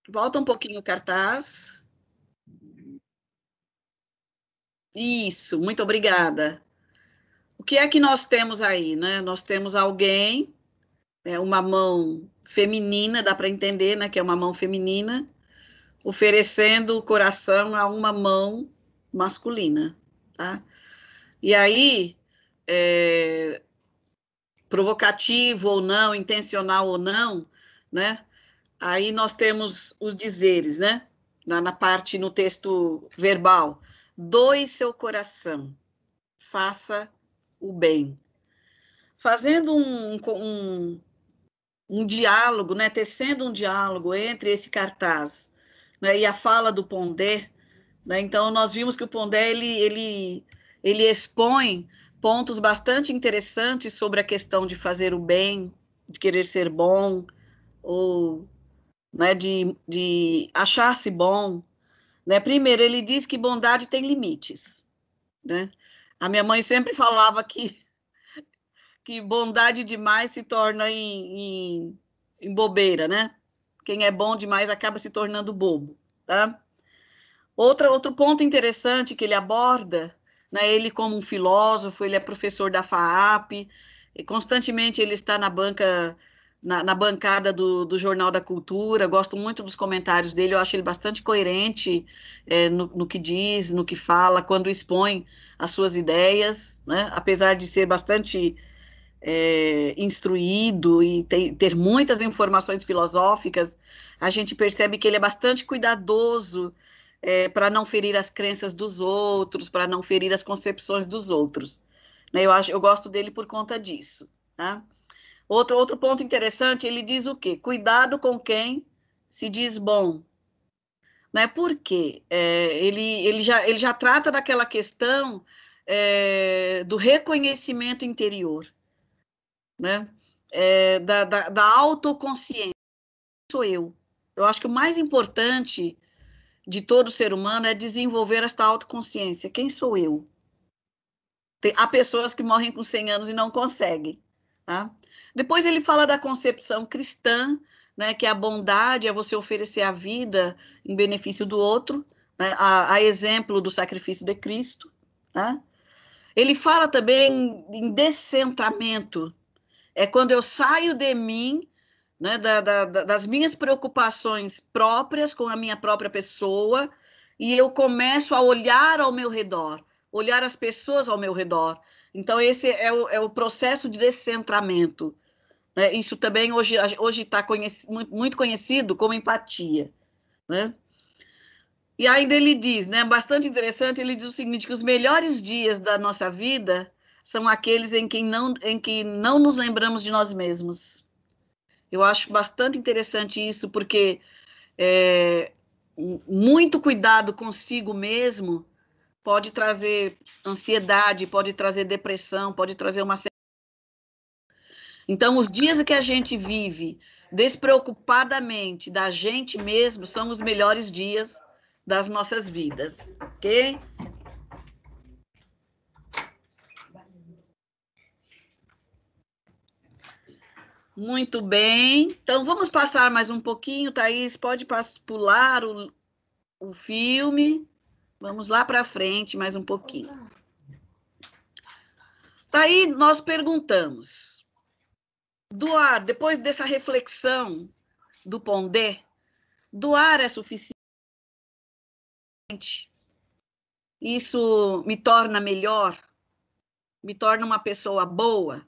Volta um pouquinho o cartaz. Isso, muito obrigada. O que é que nós temos aí, né? Nós temos alguém, é uma mão feminina, dá para entender, né, que é uma mão feminina, oferecendo o coração a uma mão masculina, tá? E aí, é, provocativo ou não, intencional ou não, né? Aí nós temos os dizeres, né? Na, na parte, no texto verbal. Doe seu coração, faça o bem. Fazendo um, um, um diálogo, né? Tecendo um diálogo entre esse cartaz né? e a fala do Pondé, né? Então, nós vimos que o Pondé, ele, ele ele expõe pontos bastante interessantes sobre a questão de fazer o bem, de querer ser bom, ou né, de, de achar-se bom. Né? Primeiro, ele diz que bondade tem limites. Né? A minha mãe sempre falava que, que bondade demais se torna em, em, em bobeira, né? Quem é bom demais acaba se tornando bobo, tá? Outra, outro ponto interessante que ele aborda né? Ele como um filósofo, ele é professor da FAAP, constantemente ele está na banca na, na bancada do, do, Jornal da Cultura, gosto muito dos comentários dele, eu acho ele bastante coerente é, no, no, que diz, no que fala, quando expõe as suas ideias, né? apesar de ser bastante é, instruído e ter, ter muitas informações filosóficas, a gente percebe que ele é bastante cuidadoso é, para não ferir as crenças dos outros, para não ferir as concepções dos outros. Né? Eu, acho, eu gosto dele por conta disso. Tá? Outro, outro ponto interessante, ele diz o quê? Cuidado com quem se diz bom. Né? Por quê? É, ele, ele, já, ele já trata daquela questão é, do reconhecimento interior, né? É, da, da, da autoconsciência. Sou eu. Eu acho que o mais importante de todo ser humano é desenvolver esta autoconsciência. Quem sou eu? Tem, há pessoas que morrem com 100 anos e não conseguem. Tá? Depois ele fala da concepção cristã, né, que é a bondade é você oferecer a vida em benefício do outro, né, a, a, exemplo do sacrifício de Cristo. Tá? Ele fala também em descentramento. É quando eu saio de mim né, da, da, das minhas preocupações próprias com a minha própria pessoa, e eu começo a olhar ao meu redor, olhar as pessoas ao meu redor. Então, esse é o, é o processo de descentramento. Né? Isso também hoje está conheci, muito conhecido como empatia. Né? E ainda ele diz, né, bastante interessante, ele diz o seguinte, que os melhores dias da nossa vida são aqueles em que não, em que não nos lembramos de nós mesmos. Eu acho bastante interessante isso, porque é, muito cuidado consigo mesmo pode trazer ansiedade, pode trazer depressão, pode trazer uma. Então, os dias que a gente vive despreocupadamente da gente mesmo são os melhores dias das nossas vidas, ok? Muito bem. Então, vamos passar mais um pouquinho, Thaís. Pode pular o, o filme. Vamos lá para frente mais um pouquinho. Daí nós perguntamos, doar, depois dessa reflexão do Pondé, doar é suficiente? Isso me torna melhor? Me torna uma pessoa boa?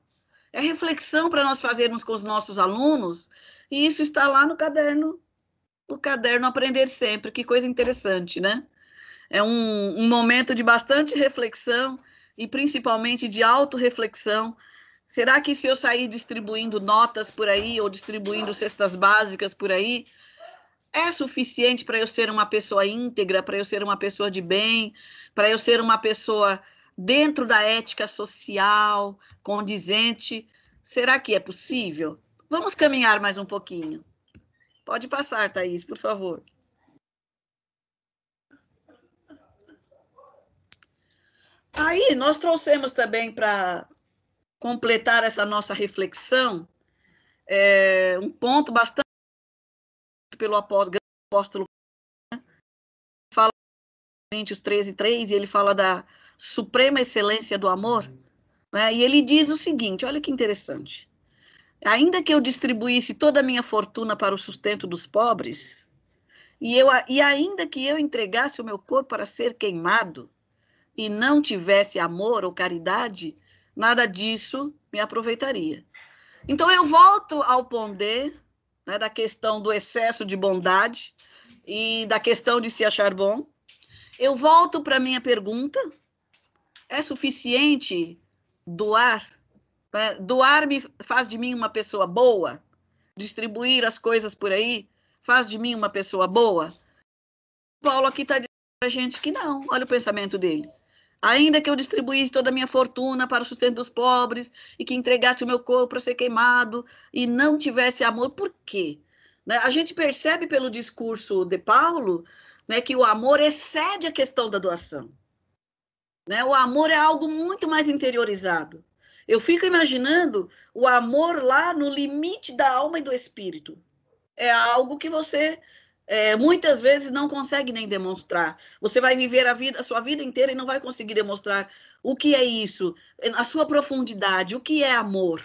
É reflexão para nós fazermos com os nossos alunos, e isso está lá no caderno, no caderno Aprender Sempre. Que coisa interessante, né? É um, um momento de bastante reflexão e principalmente de autorreflexão. Será que se eu sair distribuindo notas por aí ou distribuindo cestas básicas por aí, é suficiente para eu ser uma pessoa íntegra, para eu ser uma pessoa de bem, para eu ser uma pessoa dentro da ética social, condizente. Será que é possível? Vamos caminhar mais um pouquinho. Pode passar, Thaís, por favor. Aí, nós trouxemos também para completar essa nossa reflexão é, um ponto bastante pelo apóstolo né? fala Coríntios 13, 3, e ele fala da suprema excelência do amor, né? e ele diz o seguinte: olha que interessante. Ainda que eu distribuísse toda a minha fortuna para o sustento dos pobres, e, eu, e ainda que eu entregasse o meu corpo para ser queimado, e não tivesse amor ou caridade, nada disso me aproveitaria. Então eu volto ao ponder né, da questão do excesso de bondade e da questão de se achar bom. Eu volto para a minha pergunta, é suficiente doar? Né? Doar me faz de mim uma pessoa boa? Distribuir as coisas por aí faz de mim uma pessoa boa? Paulo aqui está dizendo para a gente que não. Olha o pensamento dele. Ainda que eu distribuísse toda a minha fortuna para o sustento dos pobres e que entregasse o meu corpo para ser queimado e não tivesse amor, por quê? Né? A gente percebe pelo discurso de Paulo né, que o amor excede a questão da doação. Né? O amor é algo muito mais interiorizado. Eu fico imaginando o amor lá no limite da alma e do espírito. É algo que você é, muitas vezes não consegue nem demonstrar. Você vai viver a vida, a sua vida inteira e não vai conseguir demonstrar o que é isso, a sua profundidade, o que é amor,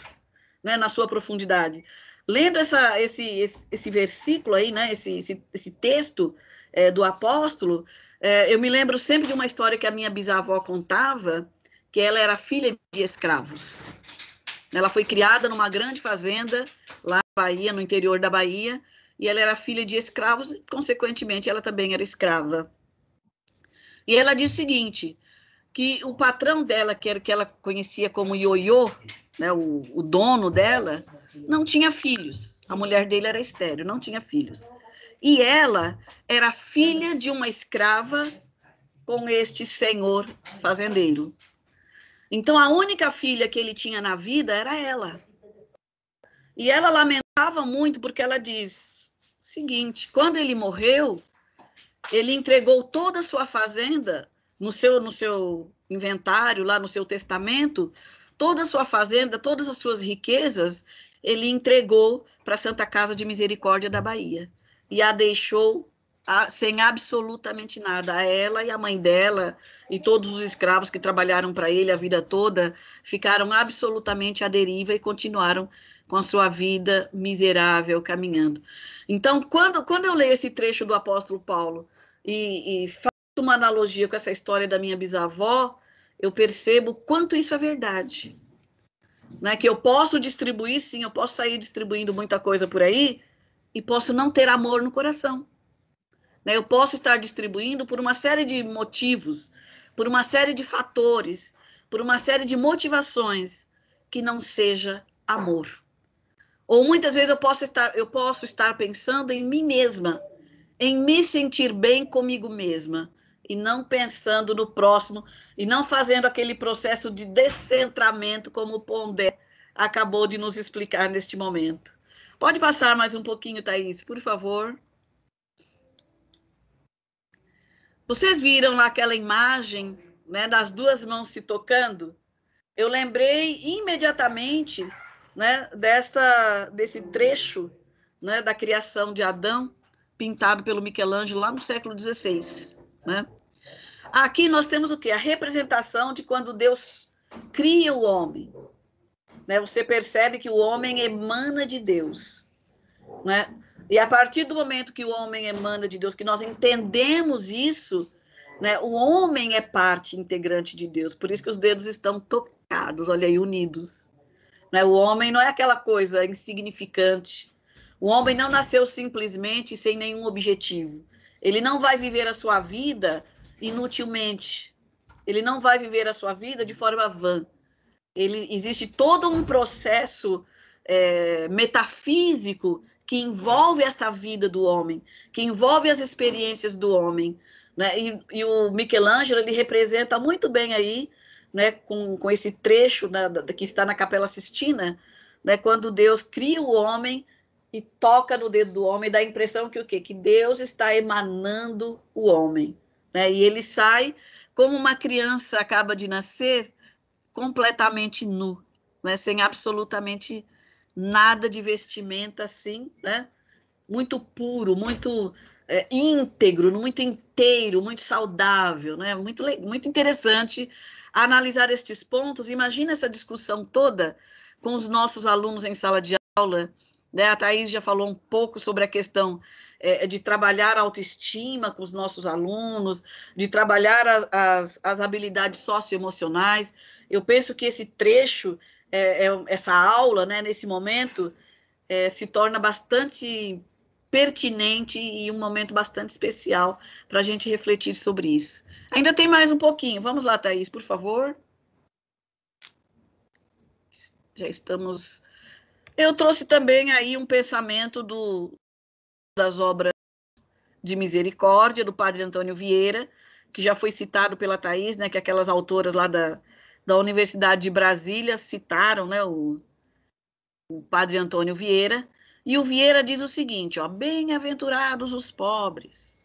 né, na sua profundidade. Lendo essa, esse, esse, esse versículo aí, né, esse, esse, esse texto, é, do apóstolo, é, eu me lembro sempre de uma história que a minha bisavó contava, que ela era filha de escravos. Ela foi criada numa grande fazenda lá na Bahia, no interior da Bahia, e ela era filha de escravos, consequentemente, ela também era escrava. E ela diz o seguinte, que o patrão dela, que era que ela conhecia como Ioiô, né, o, o dono dela, não tinha filhos. A mulher dele era estéreo, não tinha filhos. E ela era filha de uma escrava com este senhor fazendeiro. Então, a única filha que ele tinha na vida era ela. E ela lamentava muito, porque ela diz o seguinte: quando ele morreu, ele entregou toda a sua fazenda no seu, no seu inventário, lá no seu testamento, toda a sua fazenda, todas as suas riquezas, ele entregou para a Santa Casa de Misericórdia da Bahia e a deixou a, sem absolutamente nada. A ela e a mãe dela e todos os escravos que trabalharam para ele a vida toda ficaram absolutamente à deriva e continuaram com a sua vida miserável caminhando. Então, quando, quando eu leio esse trecho do apóstolo Paulo e, e faço uma analogia com essa história da minha bisavó, eu percebo quanto isso é verdade. Né? Que eu posso distribuir, sim, eu posso sair distribuindo muita coisa por aí, e posso não ter amor no coração. Né? Eu posso estar distribuindo por uma série de motivos, por uma série de fatores, por uma série de motivações que não seja amor. Ou muitas vezes eu posso estar, eu posso estar pensando em mim mesma, em me sentir bem comigo mesma e não pensando no próximo e não fazendo aquele processo de descentramento como o Pondé acabou de nos explicar neste momento. Pode passar mais um pouquinho, Thaís, por favor. Vocês viram lá aquela imagem né, das duas mãos se tocando? Eu lembrei imediatamente né, dessa, desse trecho né, da criação de Adão, pintado pelo Michelangelo lá no século XVI. Né? Aqui nós temos o quê? A representação de quando Deus cria o homem. Né? Você percebe que o homem emana de Deus. Né? E a partir do momento que o homem emana de Deus, que nós entendemos isso, né? o homem é parte integrante de Deus. Por isso que os dedos estão tocados, olha aí, unidos. Né? O homem não é aquela coisa insignificante. O homem não nasceu simplesmente sem nenhum objetivo. Ele não vai viver a sua vida inutilmente. Ele não vai viver a sua vida de forma vã. Ele existe todo um processo é, metafísico que envolve esta vida do homem, que envolve as experiências do homem, né? E, e o Michelangelo ele representa muito bem aí, né? Com, com esse trecho na, da, que está na Capela Sistina, né? Quando Deus cria o homem e toca no dedo do homem, dá a impressão que o quê? Que Deus está emanando o homem, né? E ele sai como uma criança acaba de nascer, completamente nu, né? sem absolutamente nada de vestimenta assim, né? muito puro, muito é, íntegro, muito inteiro, muito saudável, né? muito, muito interessante analisar estes pontos. Imagina essa discussão toda com os nossos alunos em sala de aula né? A Thaís já falou um pouco sobre a questão é, de trabalhar a autoestima com os nossos alunos, de trabalhar as, as, as habilidades socioemocionais. Eu penso que esse trecho, é, é, essa aula, né, nesse momento, é, se torna bastante pertinente e um momento bastante especial para a gente refletir sobre isso. Ainda tem mais um pouquinho. Vamos lá, Thaís, por favor. Já estamos eu trouxe também aí um pensamento do, das obras de misericórdia do padre Antônio Vieira, que já foi citado pela Thais, né, que aquelas autoras lá da, da Universidade de Brasília citaram né, o, o padre Antônio Vieira. E o Vieira diz o seguinte: ó, bem-aventurados os pobres,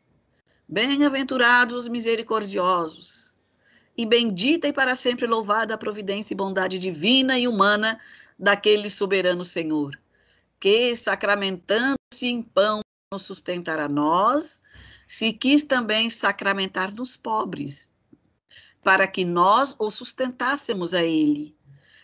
bem-aventurados os misericordiosos, e bendita e para sempre louvada a providência e bondade divina e humana daquele soberano Senhor, que, sacramentando-se em pão, nos sustentará a nós, se quis também sacramentar nos pobres, para que nós o sustentássemos a ele.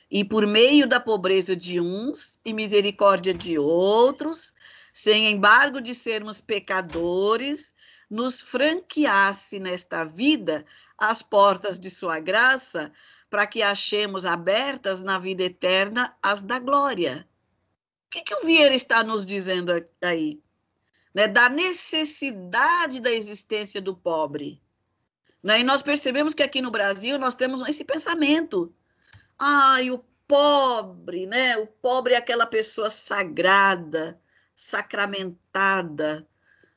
E por meio da pobreza de uns e misericórdia de outros, sem embargo de sermos pecadores, nos franqueasse nesta vida as portas de sua graça, para que achemos abertas na vida eterna as da glória. O que, que o Vieira está nos dizendo aí? Né, da necessidade da existência do pobre. Né? E nós percebemos que aqui no Brasil nós temos esse pensamento. Ai, o pobre, né? O pobre é aquela pessoa sagrada, sacramentada.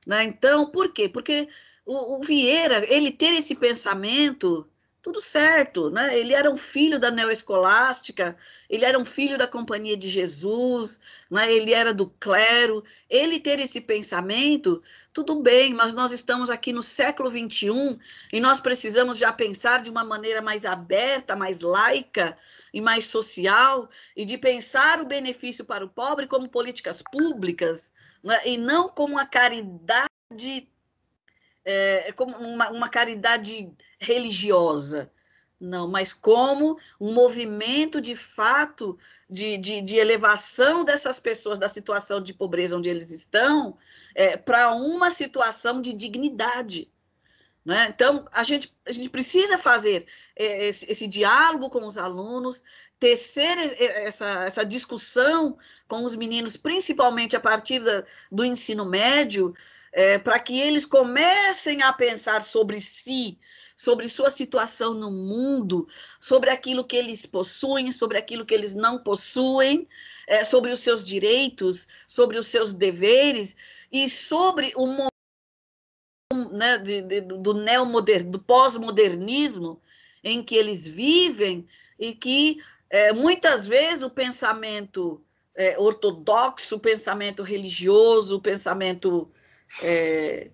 Né? Então, por quê? Porque o, o Vieira, ele ter esse pensamento tudo certo, né? Ele era um filho da neoescolástica, ele era um filho da Companhia de Jesus, né? Ele era do clero. Ele ter esse pensamento, tudo bem, mas nós estamos aqui no século 21 e nós precisamos já pensar de uma maneira mais aberta, mais laica e mais social e de pensar o benefício para o pobre como políticas públicas, né? E não como a caridade é, é, como uma, uma caridade religiosa, não, mas como um movimento de fato de, de, de, elevação dessas pessoas da situação de pobreza onde eles estão é, para uma situação de dignidade. Né? Então, a gente, a gente precisa fazer é, esse, esse, diálogo com os alunos, tecer essa, essa discussão com os meninos, principalmente a partir da, do ensino médio, é, para que eles comecem a pensar sobre si, sobre sua situação no mundo, sobre aquilo que eles possuem, sobre aquilo que eles não possuem, é, sobre os seus direitos, sobre os seus deveres e sobre o momento né, de, de, do do pós-modernismo em que eles vivem e que é, muitas vezes o pensamento é, ortodoxo, o pensamento religioso, o pensamento é,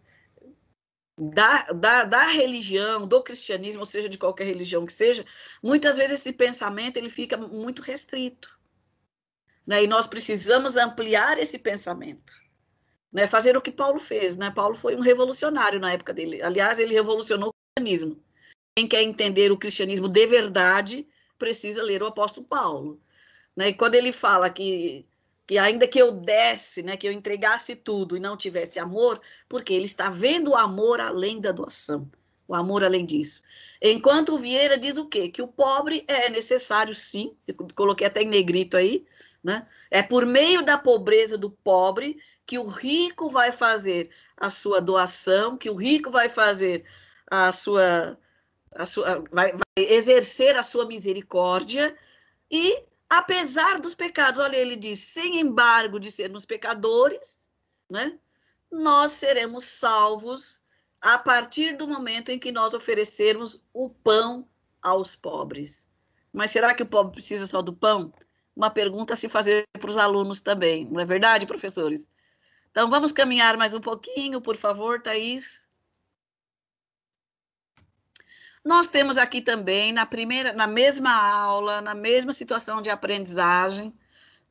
da, da, da, religião, do cristianismo, ou seja, de qualquer religião que seja, muitas vezes esse pensamento ele fica muito restrito. Né? E nós precisamos ampliar esse pensamento. Né? Fazer o que Paulo fez. Né? Paulo foi um revolucionário na época dele. Aliás, ele revolucionou o cristianismo. Quem quer entender o cristianismo de verdade precisa ler o apóstolo Paulo. Né? E quando ele fala que que ainda que eu desse, né, que eu entregasse tudo e não tivesse amor, porque ele está vendo o amor além da doação, o amor além disso. Enquanto o Vieira diz o quê? Que o pobre é necessário, sim, eu coloquei até em negrito aí, né? É por meio da pobreza do pobre que o rico vai fazer a sua doação, que o rico vai fazer a sua, a sua vai, vai exercer a sua misericórdia e apesar dos pecados. Olha, ele diz: sem embargo de sermos pecadores, né, nós seremos salvos a partir do momento em que nós oferecermos o pão aos pobres. Mas será que o pobre precisa só do pão? Uma pergunta a se fazer para os alunos também, não é verdade, professores? Então, vamos caminhar mais um pouquinho, por favor, Thaís. Nós temos aqui também, na primeira, na mesma aula, na mesma situação de aprendizagem,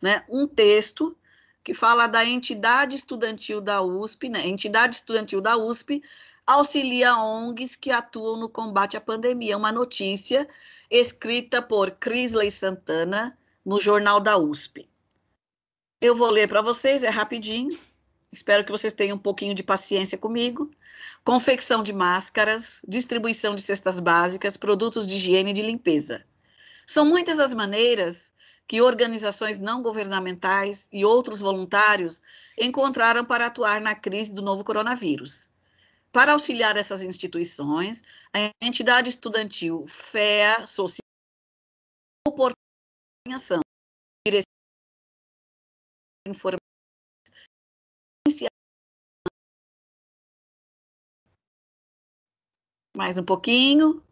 né, um texto que fala da entidade estudantil da USP, né? Entidade estudantil da USP auxilia ONGs que atuam no combate à pandemia. Uma notícia escrita por Crisley Santana no Jornal da USP. Eu vou ler para vocês, é rapidinho. Espero que vocês tenham um pouquinho de paciência comigo. Confecção de máscaras, distribuição de cestas básicas, produtos de higiene e de limpeza. São muitas as maneiras que organizações não governamentais e outros voluntários encontraram para atuar na crise do novo coronavírus. Para auxiliar essas instituições, a entidade estudantil FEA Social Oportunidade Direção Mais um pouquinho.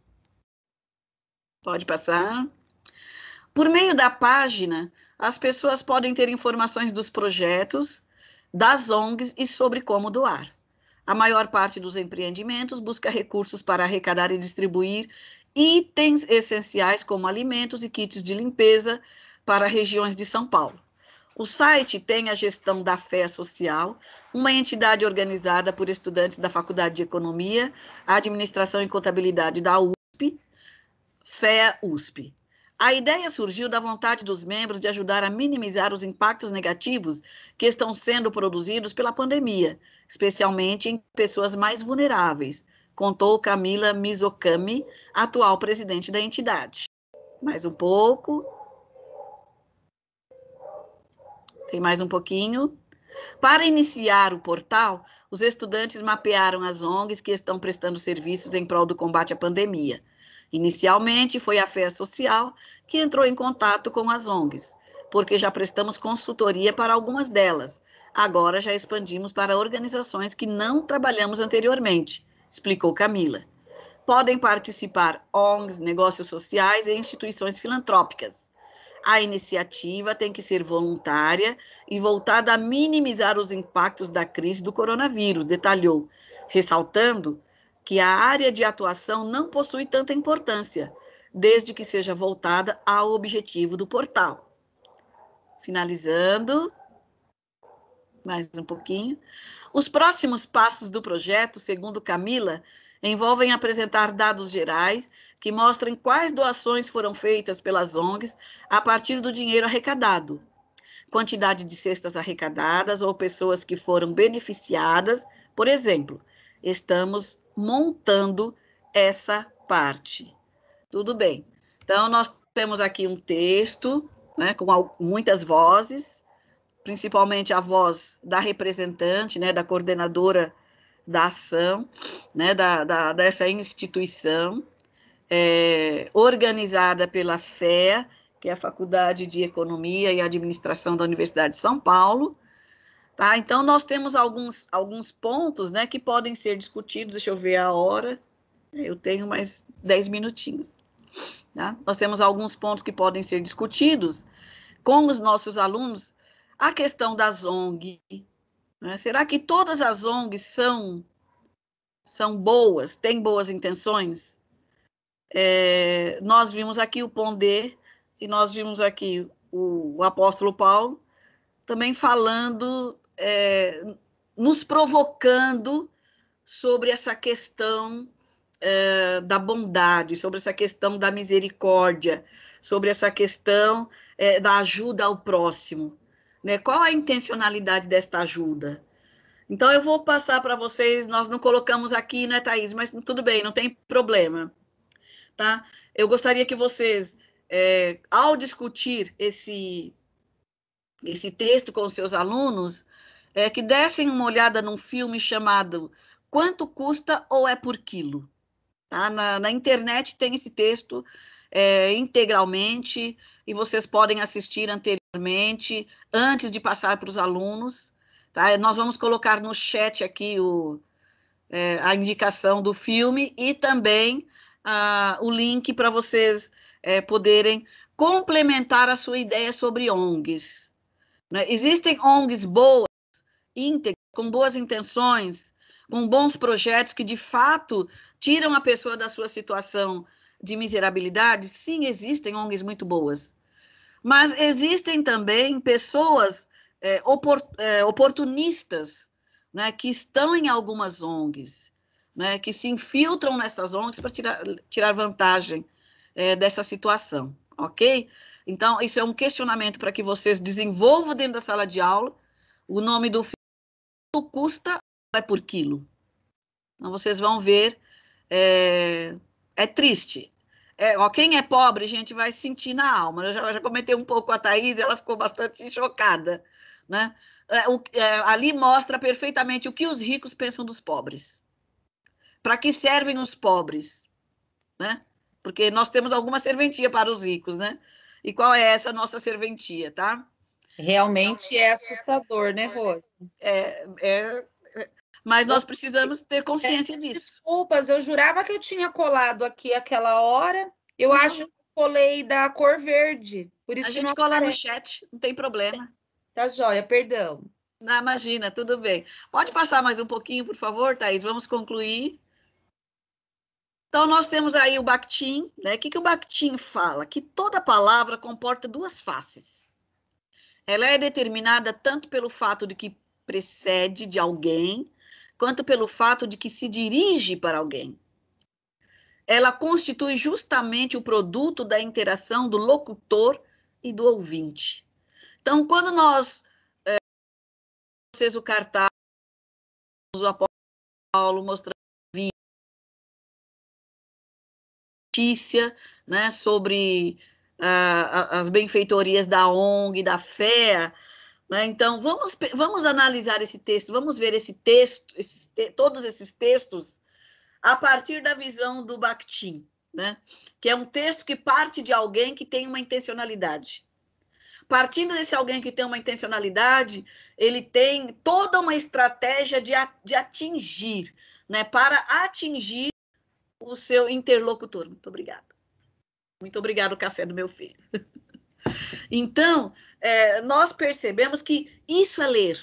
Pode passar. Por meio da página, as pessoas podem ter informações dos projetos, das ONGs e sobre como doar. A maior parte dos empreendimentos busca recursos para arrecadar e distribuir itens essenciais como alimentos e kits de limpeza para regiões de São Paulo. O site tem a gestão da fé social, uma entidade organizada por estudantes da Faculdade de Economia, Administração e Contabilidade da USP, Fé USP. A ideia surgiu da vontade dos membros de ajudar a minimizar os impactos negativos que estão sendo produzidos pela pandemia, especialmente em pessoas mais vulneráveis, contou Camila Mizokami, atual presidente da entidade. Mais um pouco. Tem mais um pouquinho. Para iniciar o portal, os estudantes mapearam as ONGs que estão prestando serviços em prol do combate à pandemia. Inicialmente, foi a Fé Social que entrou em contato com as ONGs, porque já prestamos consultoria para algumas delas. Agora já expandimos para organizações que não trabalhamos anteriormente, explicou Camila. Podem participar ONGs, negócios sociais e instituições filantrópicas. A iniciativa tem que ser voluntária e voltada a minimizar os impactos da crise do coronavírus, detalhou, ressaltando que a área de atuação não possui tanta importância, desde que seja voltada ao objetivo do portal. Finalizando, mais um pouquinho. Os próximos passos do projeto, segundo Camila, envolvem apresentar dados gerais que mostrem quais doações foram feitas pelas ONGs a partir do dinheiro arrecadado, quantidade de cestas arrecadadas ou pessoas que foram beneficiadas, por exemplo. Estamos montando essa parte. Tudo bem. Então, nós temos aqui um texto né, com muitas vozes, principalmente a voz da representante, né, da coordenadora da ação, né, da, da, dessa instituição é, organizada pela FEA, que é a Faculdade de Economia e Administração da Universidade de São Paulo. Tá? Então, nós temos alguns, alguns pontos né, que podem ser discutidos. Deixa eu ver a hora. Eu tenho mais 10 minutinhos. Tá? Nós temos alguns pontos que podem ser discutidos com os nossos alunos. A questão das ONG. Né? Será que todas as ONGs são, são boas, têm boas intenções? É, nós vimos aqui o Pondé e nós vimos aqui o, o apóstolo Paulo também falando, é, nos provocando sobre essa questão é, da bondade, sobre essa questão da misericórdia, sobre essa questão é, da ajuda ao próximo. Né? Qual a intencionalidade desta ajuda? Então, eu vou passar para vocês. Nós não colocamos aqui, né, Thaís? Mas tudo bem, não tem problema tá? Eu gostaria que vocês, é, ao discutir esse, esse texto com os seus alunos, é, que dessem uma olhada num filme chamado Quanto Custa ou é por Quilo? Tá? Na, na internet tem esse texto é, integralmente e vocês podem assistir anteriormente, antes de passar para os alunos. Tá? Nós vamos colocar no chat aqui o, é, a indicação do filme e também o link para vocês é, poderem complementar a sua ideia sobre ONGs. Né? Existem ONGs boas, íntegras, com boas intenções, com bons projetos que de fato tiram a pessoa da sua situação de miserabilidade. Sim, existem ONGs muito boas, mas existem também pessoas é, opor, é, oportunistas né, que estão em algumas ONGs né, que se infiltram nessas ONGs para tirar, tirar vantagem é, dessa situação, ok? Então, isso é um questionamento para que vocês desenvolvam dentro da sala de aula. O nome do filho, custa é por quilo. Então, vocês vão ver, é, é triste, é, ó, quem é pobre, gente, vai sentir na alma. Eu já, já comentei um pouco com a Thaís e ela ficou bastante chocada. Né? É, o, é, ali mostra perfeitamente o que os ricos pensam dos pobres. Para que servem os pobres? Né? Porque nós temos alguma serventia para os ricos, né? E qual é essa nossa serventia, tá? Realmente é assustador, né, Rose? É, é, mas nós precisamos ter consciência é, disso. Desculpas, eu jurava que eu tinha colado aqui aquela hora. Eu não. acho que colei da cor verde. Por isso a gente cola aparece. no chat, não tem problema. Tá joia, perdão. Não, ah, imagina, tudo bem. Pode passar mais um pouquinho, por favor, Thaís? Vamos concluir. Então, nós temos aí o Bakhtin, né? O que, que o Bakhtin fala? Que toda palavra comporta duas faces. Ela é determinada tanto pelo fato de que precede de alguém, quanto pelo fato de que se dirige para alguém. Ela constitui justamente o produto da interação do locutor e do ouvinte. Então, quando nós é, vocês o cartaz, o apóstolo Paulo mostrando notícia né, sobre uh, as benfeitorias da ONG, da FEA. Né? Então, vamos, vamos analisar esse texto, vamos ver esse texto, esses te todos esses textos, a partir da visão do Bakhtin, né? que é um texto que parte de alguém que tem uma intencionalidade partindo desse alguém que tem uma intencionalidade, ele tem toda uma estratégia de, de atingir, né? Para atingir o seu interlocutor. Muito obrigado. Muito obrigado, café do meu filho. então, é, nós percebemos que isso é ler.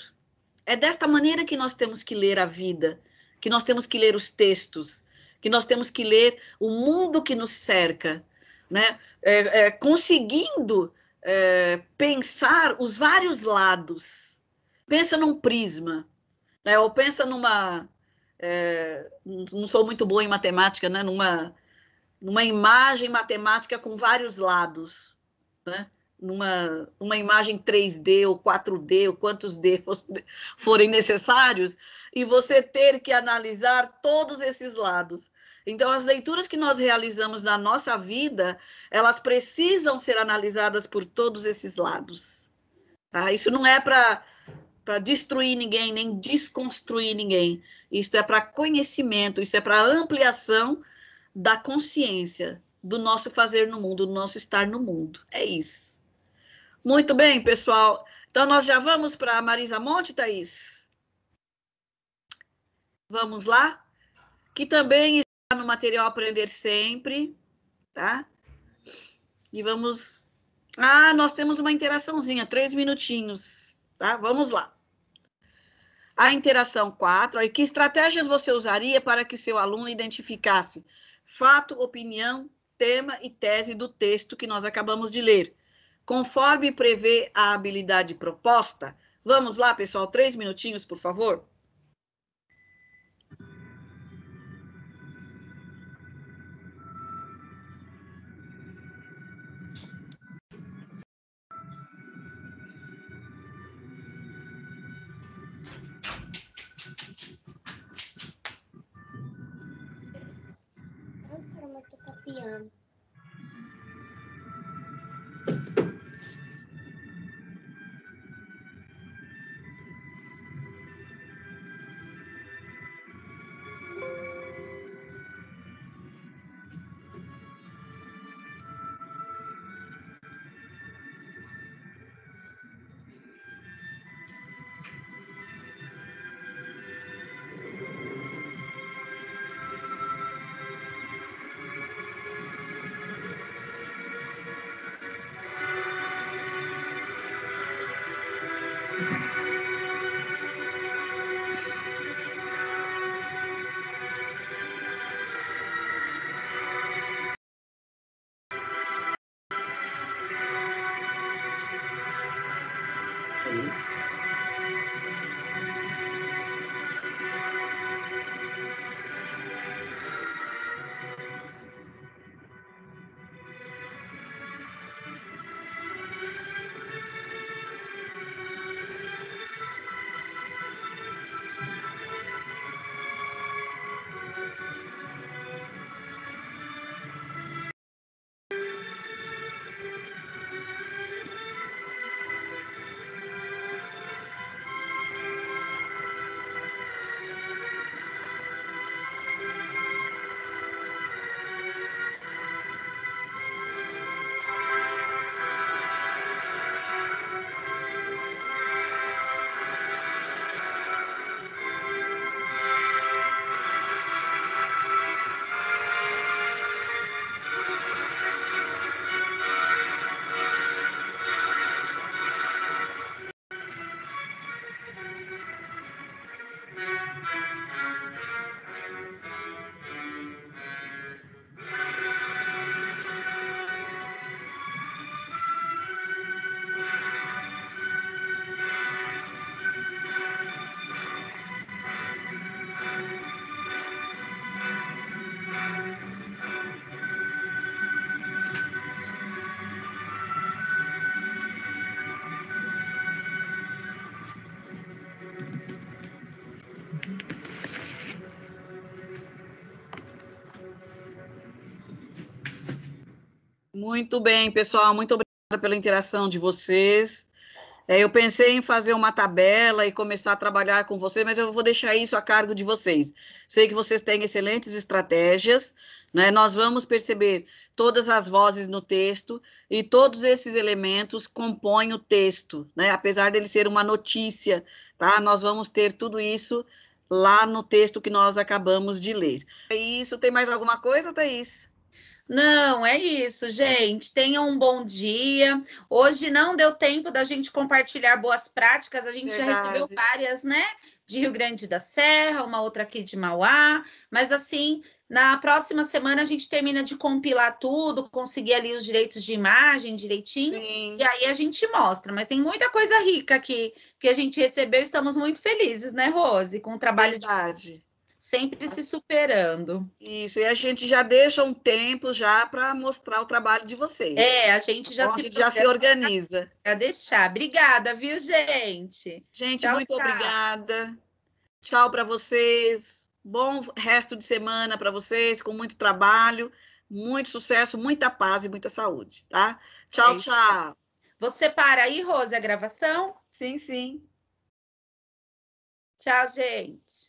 É desta maneira que nós temos que ler a vida, que nós temos que ler os textos, que nós temos que ler o mundo que nos cerca, né? É, é, conseguindo é, pensar os vários lados. Pensa num prisma, né? ou pensa numa, é, não sou muito boa em matemática, né? Numa, numa imagem matemática com vários lados, né? Numa, uma imagem 3D ou 4D, ou quantos D forem necessários, e você ter que analisar todos esses lados. Então, as leituras que nós realizamos na nossa vida, elas precisam ser analisadas por todos esses lados. Tá? Isso não é para para destruir ninguém, nem desconstruir ninguém. Isto é para conhecimento, isso é para ampliação da consciência do nosso fazer no mundo, do nosso estar no mundo. É isso. Muito bem, pessoal. Então nós já vamos para a Marisa Monte, Thaís? Vamos lá? Que também está no material Aprender Sempre, tá? E vamos. Ah, nós temos uma interaçãozinha, três minutinhos tá? Vamos lá. A interação 4, e que estratégias você usaria para que seu aluno identificasse fato, opinião, tema e tese do texto que nós acabamos de ler? Conforme prevê a habilidade proposta, vamos lá, pessoal, três minutinhos, por favor. term um, Muito bem, pessoal. Muito obrigada pela interação de vocês. É, eu pensei em fazer uma tabela e começar a trabalhar com vocês, mas eu vou deixar isso a cargo de vocês. Sei que vocês têm excelentes estratégias, né? Nós vamos perceber todas as vozes no texto e todos esses elementos compõem o texto, né? Apesar dele ser uma notícia, tá? Nós vamos ter tudo isso lá no texto que nós acabamos de ler. É isso. Tem mais alguma coisa, Thaís? Não, é isso, gente. Tenham um bom dia. Hoje não deu tempo da gente compartilhar boas práticas, a gente Verdade. já recebeu várias, né? De Rio Grande da Serra, uma outra aqui de Mauá, mas assim, na próxima semana a gente termina de compilar tudo, conseguir ali os direitos de imagem direitinho, Sim. e aí a gente mostra. Mas tem muita coisa rica aqui que a gente recebeu, estamos muito felizes, né, Rose, com o trabalho Verdade. de vocês sempre se superando. Isso, e a gente já deixa um tempo já para mostrar o trabalho de vocês. É, a gente já, então, se, já se organiza. Para deixar. Obrigada, viu, gente? Gente, tchau, muito tchau. obrigada. Tchau para vocês. Bom resto de semana para vocês, com muito trabalho, muito sucesso, muita paz e muita saúde, tá? Tchau, é tchau. Você para aí, Rose, a gravação? Sim, sim. Tchau, gente.